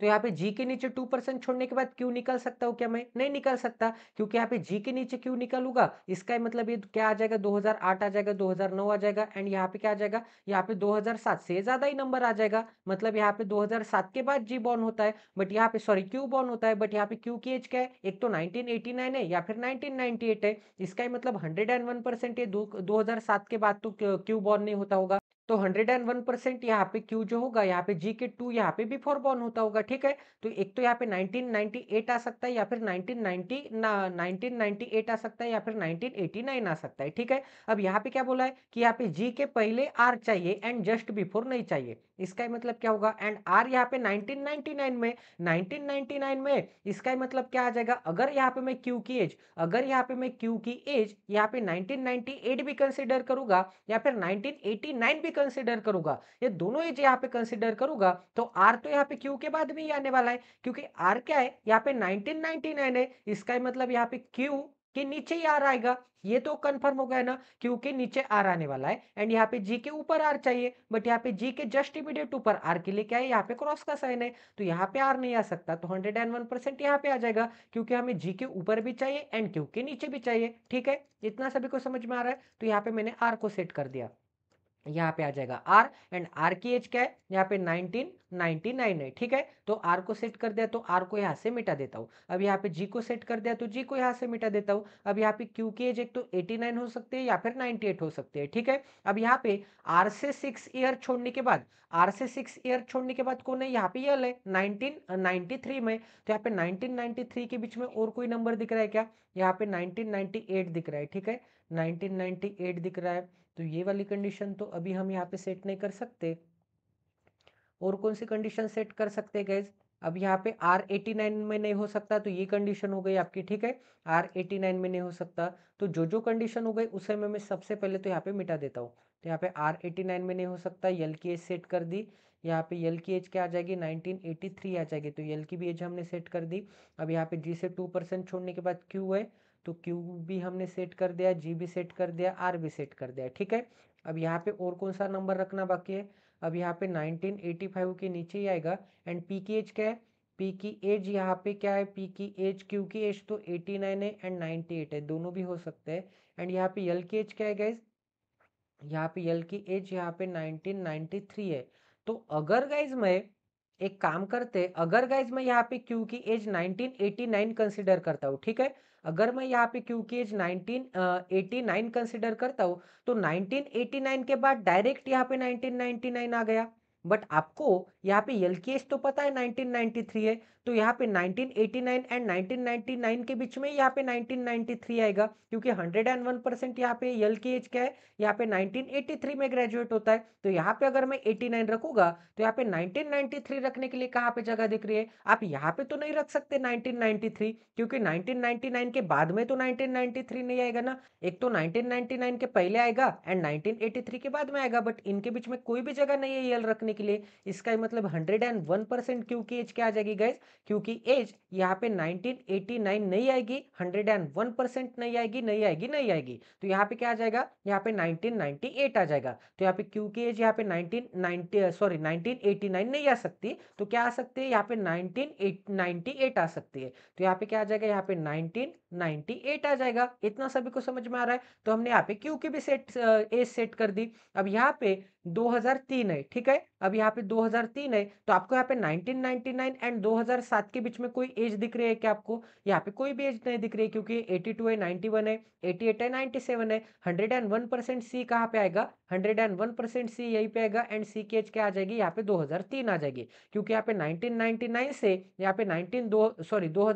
तो यहाँ पे जी के नीचे टू परसेंट छोड़ने के बाद क्यू निकल सकता हूँ क्या मैं नहीं निकल सकता क्योंकि यहाँ पे जी के नीचे क्यू निकलूंगा इसका मतलब ये क्या आ जाएगा 2008 आ जाएगा 2009 आ जाएगा एंड यहाँ पे क्या आ जाएगा यहाँ पे 2007 से ज्यादा ही नंबर आ जाएगा मतलब यहाँ पे दो के बाद जी बॉर्न होता है बट यहाँ पे सॉरी क्यू बॉर्न होता है बट यहाँ पे क्यू की एज क्या है एक तो नाइनटीन है या फिर नाइनटीन है इसका मतलब वन परसेंट ये दो, सात के बाद तो क्यू बॉर्न नहीं होता होगा तो 101 परसेंट यहाँ पे क्यू जो होगा यहाँ पे जी के टू यहाँ पे बिफोर बॉर्न होता होगा ठीक है तो एक तो यहाँ पे 1998 आ सकता है या फिर 1990 ना 1998 आ सकता है या फिर 1989 आ सकता है ठीक है अब यहाँ पे क्या बोला है कि यहाँ पे जी के पहले आर चाहिए एंड जस्ट बिफोर नहीं चाहिए इसका मतलब क्या होगा एंड आर यहाँ पे 1999 में 1999 में इसका मतलब क्या आ जाएगा अगर यहाँ पे मैं क्यू की एज अगर यहाँ पे मैं क्यू की एज यहाँ पे 1998 भी कंसिडर करूंगा या फिर 1989 भी कंसिडर करूंगा ये दोनों एज यहाँ पे कंसिडर करूंगा तो आर तो यहाँ पे क्यू के बाद भी आने वाला है क्योंकि आर क्या है यहाँ पे नाइनटीन है इसका मतलब यहाँ पे क्यू के नीचे ही आर आएगा ये तो कंफर्म हो गया ना क्योंकि नीचे आर आने वाला है एंड यहाँ पे जी के ऊपर आर चाहिए बट यहाँ पे जी के जस्ट इमीडिएट ऊपर आर के लिए क्या है यहाँ पे क्रॉस का साइन है तो यहाँ पे आर नहीं आ सकता तो हंड्रेड एंड वन परसेंट यहाँ पे आ जाएगा क्योंकि हमें जी के ऊपर भी चाहिए एंड क्यू के नीचे भी चाहिए ठीक है इतना सभी को समझ में आ रहा है तो यहाँ पे मैंने आर को सेट कर दिया यहाँ पे आ जाएगा आर एंड आर की एज क्या है यहाँ पे 1999 है ठीक है तो आर को सेट कर दिया तो आर को यहाँ से मिटा देता हूँ अब यहाँ पे जी को सेट कर दिया तो जी को यहाँ से मिटा देता हूँ अब यहाँ पे क्यू की एज एक तो 89 हो सकती है या फिर 98 हो सकती है ठीक है अब यहाँ पे आर से सिक्स ईयर छोड़ने के बाद आर से सिक्स ईयर छोड़ने के बाद कौन है यहाँ पे यल है नाइनटीन में तो यहाँ पे नाइनटीन के बीच में और कोई नंबर दिख रहा है क्या यहाँ पे नाइनटीन दिख रहा है ठीक है नाइनटीन दिख रहा है तो ये वाली कंडीशन तो अभी हम यहाँ पे सेट नहीं कर सकते और कौन सी कंडीशन सेट कर सकते गैज अब यहाँ पे आर एटी नाइन में नहीं हो सकता तो ये कंडीशन हो गई आपकी ठीक है आर एटी नाइन में नहीं हो सकता तो जो जो कंडीशन हो गई उसे में मैं सबसे पहले तो यहाँ पे मिटा देता हूँ तो यहाँ पे आर एटी नाइन में नहीं हो सकता यल की एज सेट कर दी यहाँ पे यल की एज क्या आ जाएगी नाइनटीन एटी थ्री आ जाएगी तो यल की भी एज हमने सेट कर दी अब यहाँ पे जी से टू परसेंट छोड़ने के बाद क्यू है तो क्यू भी हमने सेट कर दिया जी भी सेट कर दिया आर भी सेट कर दिया ठीक है अब यहाँ पे और कौन सा नंबर रखना बाकी है अब यहाँ पे 1985 के नीचे ही आएगा एंड पी की एज क्या है पी की एज यहाँ पे क्या है पी की एज क्यू की एज तो 89 है एंड 98 है दोनों भी हो सकते हैं एंड यहाँ पे यल की एज क्या है गाइज यहाँ पे यल की एज यहाँ पे 1993 है तो अगर गाइज मैं एक काम करते अगर गाइज मैं यहाँ पे क्यू की एज 1989 कंसिडर करता हूँ ठीक है अगर मैं यहाँ पे क्यू की एज नाइनटीन कंसिडर करता हूँ तो 1989 के बाद डायरेक्ट यहाँ पे 1999 आ गया बट आपको यहाँ पे यल की एज तो पता है 1993 है तो यहाँ पे 1989 एंड 1999 के बीच में यहाँ पे 1993 आएगा क्योंकि 101 परसेंट यहाँ पे यल की एज क्या है यहाँ पे 1983 में ग्रेजुएट होता है तो यहाँ पे अगर मैं 89 रखूंगा तो यहाँ पे 1993 रखने के लिए कहाँ पे जगह दिख रही है आप यहाँ पे तो नहीं रख सकते 1993 क्योंकि 1999 के बाद में तो 1993 नहीं आएगा ना एक तो 1999 के पहले आएगा एंड 1983 के बाद में आएगा बट इनके बीच में कोई भी जगह नहीं है यल रखने के लिए इसका मतलब hundred and one percent Q की एज क्या आ जाएगी गैस क्योंकि एज यहाँ पे 1989 नहीं आएगी 101 परसेंट नहीं आएगी नहीं आएगी नहीं आएगी तो यहाँ पे क्या आ जाएगा यहाँ पे 1998 आ जाएगा तो यहाँ पे क्यू की एज यहाँ पे 1990 सॉरी 1989 नहीं आ सकती तो क्या आ सकती है यहाँ पे 1998 आ सकती है तो यहाँ पे क्या आ जाएगा यहाँ पे 1998 आ जाएगा इतना सभी को समझ में आ रहा है तो हमने यहाँ पे क्यू की भी सेट एज सेट कर दी अब यहाँ पे 2003 है ठीक है अब यहाँ पे 2003 है तो आपको यहाँ पे 1999 एंड 2007 के बीच में कोई एज दिख रही है क्या आपको यहाँ पे कोई भी एज नहीं दिख रही है क्योंकि 82 है 91 है 88 है 97 है 101 परसेंट सी कहाँ पे आएगा 101 परसेंट सी यही पे आएगा एंड सी की एज क्या आ जाएगी यहाँ पे 2003 आ जाएगी क्योंकि यहाँ पे नाइनटीन से यहाँ पे नाइनटीन सॉरी दो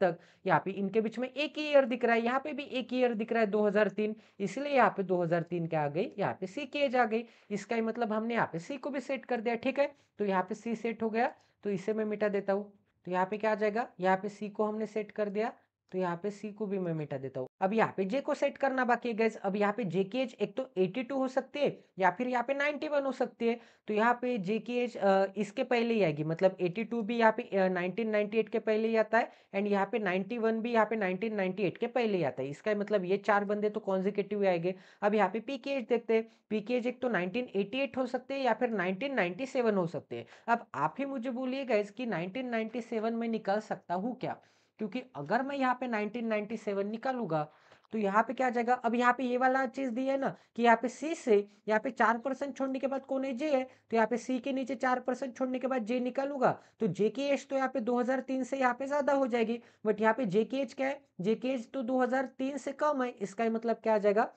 तक यहाँ पे इनके बीच में एक ही ईयर दिख रहा है यहाँ पे भी एक ईयर दिख रहा है दो इसलिए यहाँ पे 2003 क्या आ गई यहाँ पे सी की एज आ गई इसका इसका ही मतलब हमने यहाँ पे सी को भी सेट कर दिया ठीक है तो यहाँ पे सी सेट हो गया तो इसे मैं मिटा देता हूँ तो यहाँ पे क्या आ जाएगा यहाँ पे सी को हमने सेट कर दिया तो यहाँ पे सी को भी मैं मिटा देता हूँ अब यहाँ पे जे को सेट करना बाकी है गैस अब यहाँ पे जे की एच एक तो 82 हो सकती है या फिर यहाँ पे 91 हो सकती है तो यहाँ पे जे की एच इसके पहले ही आएगी मतलब 82 भी यहाँ पे 1998 के पहले ही आता है एंड यहाँ पे 91 भी यहाँ पे 1998 के पहले ही आता है इसका मतलब ये चार बंदे तो कॉन्जिकेटिव आएंगे अब यहाँ पे पी की एज देखते हैं पी की एज एक तो 1988 हो सकते हैं या फिर 1997 हो सकते हैं अब आप ही मुझे बोलिए गैस कि 1997 में निकाल सकता हूँ क्या क्योंकि अगर मैं यहाँ पे 1997 निकालूंगा तो यहाँ पे क्या जाएगा अब यहाँ पे ये वाला चीज दी है ना कि यहाँ पे सी से यहाँ पे चार परसेंट छोड़ने के बाद कौन है जे है तो यहाँ पे सी के नीचे चार परसेंट छोड़ने के बाद जे निकालूंगा तो जे के एच तो यहाँ पे 2003 से यहाँ पे ज्यादा हो जाएगी बट यहाँ पे जे के एच क्या है जे के एच तो 2003 से कम है इसका मतलब क्या आ जाएगा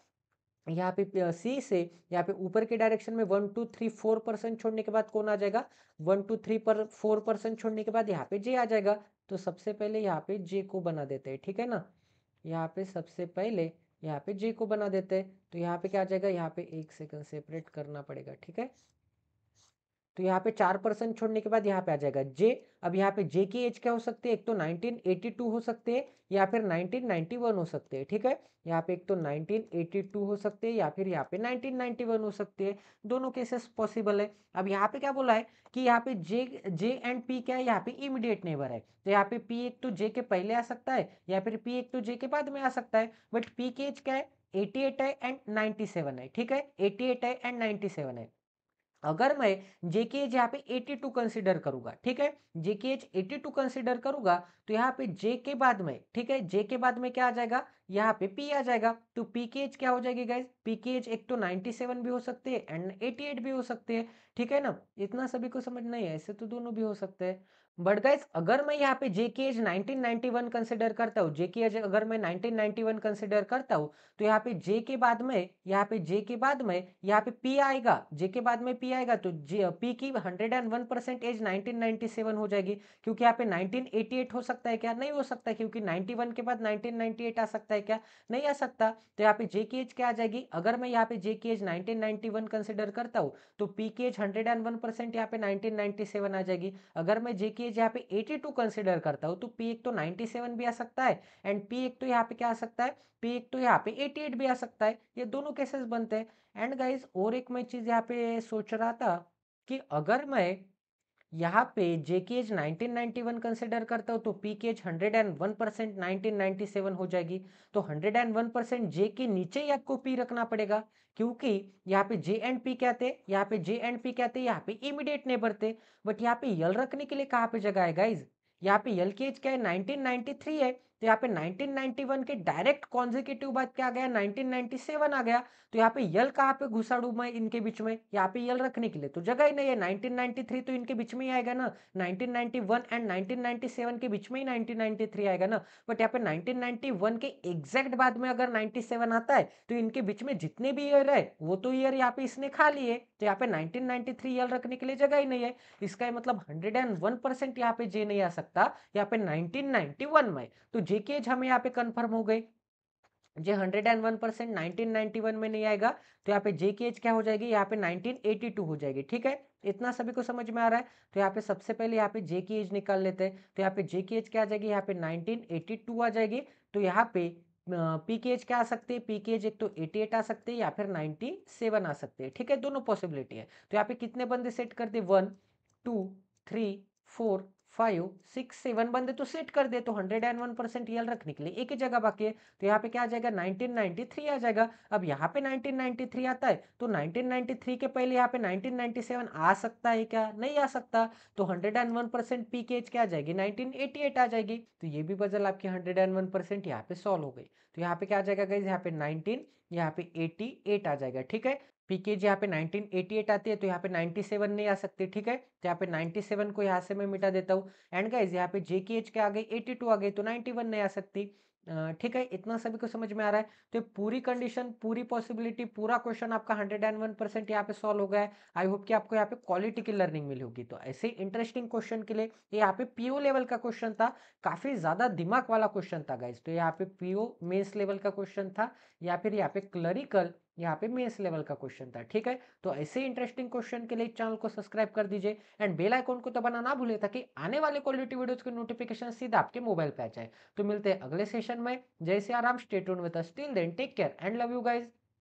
यहाँ पे सी से यहाँ पे ऊपर के डायरेक्शन में one two three four percent छोड़ने के बाद कौन आ जाएगा वन टू थ्री पर फोर परसेंट छोड़ने के बाद यहाँ पे जे आ जाएगा तो सबसे पहले यहाँ पे जे को बना देते हैं ठीक है ना यहाँ पे सबसे पहले यहाँ पे जे को बना देते हैं तो यहाँ पे क्या आ जाएगा यहाँ पे एक सेकंड सेपरेट करना पड़ेगा ठीक है तो यहाँ पे चार परसेंट छोड़ने के बाद यहाँ पे आ जाएगा जे अब यहाँ पे जे की एज क्या हो सकती है एक तो 1982 हो सकते हैं या फिर 1991 हो सकते हैं ठीक है यहाँ पे एक तो 1982 हो सकते हैं या फिर यहाँ पे 1991 हो सकते हैं दोनों केसेस पॉसिबल है अब यहाँ पे क्या बोला है कि यहाँ पे जे जे एंड पी क्या है यहाँ पे इमिडिएट नेबर है तो यहाँ पे पी एक तो जे के पहले आ सकता है या फिर पी एक तो जे के बाद में आ सकता है बट पी की एज क्या है 88 है एंड 97 है ठीक है 88 है एंड 97 है अगर मैं जेके एच यहाँ पे 82 कंसीडर करूंगा ठीक है जेके एच एटी कंसीडर करूंगा तो यहाँ पे जे के बाद में ठीक है जे के बाद में क्या आ जाएगा यहाँ पे पी आ जाएगा तो पी के एच क्या हो जाएगी गाइज पी के एच एक तो 97 भी हो सकते हैं एंड 88 भी हो सकते हैं ठीक है ना इतना सभी को समझ नहीं है ऐसे तो दोनों भी हो सकते हैं बट गाइज अगर मैं यहाँ पे जेके age nineteen ninety one consider करता हूँ जेके एज अगर मैं नाइनटीन नाइनटी वन कंसिडर करता हूँ तो यहाँ पे जे के बाद में यहाँ पे जे के बाद में यहाँ पे पी आएगा जे के बाद में पी आएगा तो जे पी की hundred and one percent age nineteen ninety seven हो जाएगी क्योंकि यहाँ पे नाइनटीन एटी एट हो सकता है क्या नहीं हो सकता क्योंकि नाइनटी वन के बाद नाइनटीन नाइनटी एट आ सकता है क्या नहीं आ सकता तो यहाँ पे जे की एज क्या आ जाएगी अगर मैं यहाँ पे जे की age nineteen ninety one consider करता हूँ तो पी की age hundred and one percent यहाँ पे नाइनटीन नाइनटी सेवन आ जाएगी अगर मैं जे की एज जहाँ पे 82 कंसिडर करता हूँ तो पी एक तो 97 भी आ सकता है एंड पी एक तो यहाँ पे क्या आ सकता है पी एक तो यहाँ पे 88 भी आ सकता है ये दोनों केसेस बनते हैं एंड गाइज और एक मैं चीज़ यहाँ पे सोच रहा था कि अगर मैं यहाँ पे जेकेएच 1991 कंसिडर करता हूँ तो पीकेएच 101 परसेंट नाइनटीन हो जाएगी तो 101 परसेंट जे के नीचे ही आपको पी रखना पड़ेगा क्योंकि यहाँ पे जे एंड पी क्या थे यहाँ पे जे एंड पी क्या थे यहाँ पे इमीडिएट नेबर थे बट यहाँ पे यल रखने के लिए कहाँ पे जगह है गाइज यहाँ पे यल के एच क्या है 1993 है तो यहाँ पे 1991 के डायरेक्ट कॉन्जिकेटिव बाद क्या गया 1997 आ गया तो यहाँ पे यल कहाँ पे घुसा मैं इनके बीच में यहाँ पे यल रखने के लिए तो जगह ही नहीं है 1993 तो इनके बीच में ही आएगा ना 1991 एंड 1997 के बीच में ही 1993 आएगा ना बट यहाँ पे 1991 के एग्जैक्ट बाद में अगर 97 आता है तो इनके बीच में जितने भी ईयर है वो तो ईयर यहाँ पे इसने खा लिए तो यहाँ पे 1993 एल रखने के लिए जगह ही नहीं है इसका मतलब 101 परसेंट यहाँ पे जे नहीं आ सकता यहाँ पे 1991 में तो जे की एज हमें यहाँ पे कंफर्म हो गई जे 101 परसेंट नाइनटीन में नहीं आएगा तो यहाँ पे जे की एज क्या हो जाएगी यहाँ पे 1982 हो जाएगी ठीक है इतना सभी को समझ में आ रहा है तो यहाँ पे सबसे पहले यहाँ पे जे की एज निकाल लेते हैं तो यहाँ पे जे की एज क्या आ जाएगी यहाँ पे नाइनटीन आ जाएगी तो यहाँ पे पीकेज क्या आ सकते हैं पीकेज एक तो 88 आ सकते हैं या फिर 97 आ सकते हैं ठीक है दोनों पॉसिबिलिटी है तो यहाँ पे कितने बंदे सेट करते one two three four five six seven बंदे तो सेट कर दे तो hundred and one percent real रखने के लिए एक ही जगह बाकी है तो यहाँ पे क्या आ जाएगा नाइनटीन नाइनटी थ्री आ जाएगा अब यहाँ पे नाइनटीन नाइनटी थ्री आता है तो नाइनटीन नाइनटी थ्री के पहले यहाँ पे नाइनटीन नाइनटी सेवन आ सकता है क्या नहीं आ सकता तो hundred and one percent P के आ जाएगी नाइनटीन एटी एट आ जाएगी तो ये भी बजल आपकी हंड्रेड एंड वन परसेंट यहाँ पे सॉल्व हो गई तो यहाँ पे क्या आ जाएगा गाइज यहाँ पे नाइनटीन यहाँ पे एटी एट आ जाएगा ठीक है पीकेज यहाँ पे 1988 आती है तो यहाँ पे 97 नहीं आ सकती ठीक है तो यहाँ पे 97 को यहाँ से मैं मिटा देता हूँ एंड गाइज यहाँ पे एच के आ गई 82 आ गई तो 91 नहीं आ सकती ठीक है इतना सभी को समझ में आ रहा है तो पूरी कंडीशन पूरी पॉसिबिलिटी पूरा क्वेश्चन आपका हंड्रेड एंड वन परसेंट यहाँ पे सॉल्व हो गया है आई होप कि आपको यहाँ पे क्वालिटी की लर्निंग मिली होगी तो ऐसे इंटरेस्टिंग क्वेश्चन के लिए ये यहाँ पे पीओ लेवल का क्वेश्चन था काफी ज्यादा दिमाग वाला क्वेश्चन था गाइज तो यहाँ पे पीओ मेन्स लेवल का क्वेश्चन था या फिर यहाँ पे क्लरिकल यहाँ पे मेंस लेवल का क्वेश्चन था ठीक है तो ऐसे इंटरेस्टिंग क्वेश्चन के लिए चैनल को सब्सक्राइब कर दीजिए एंड बेल आइकॉन को तो बना ना भूले ताकि आने वाले क्वालिटी वीडियोस के नोटिफिकेशन सीधा आपके मोबाइल पे आ जाए तो मिलते हैं अगले सेशन में जैसे आराम state with still then take care and love you guys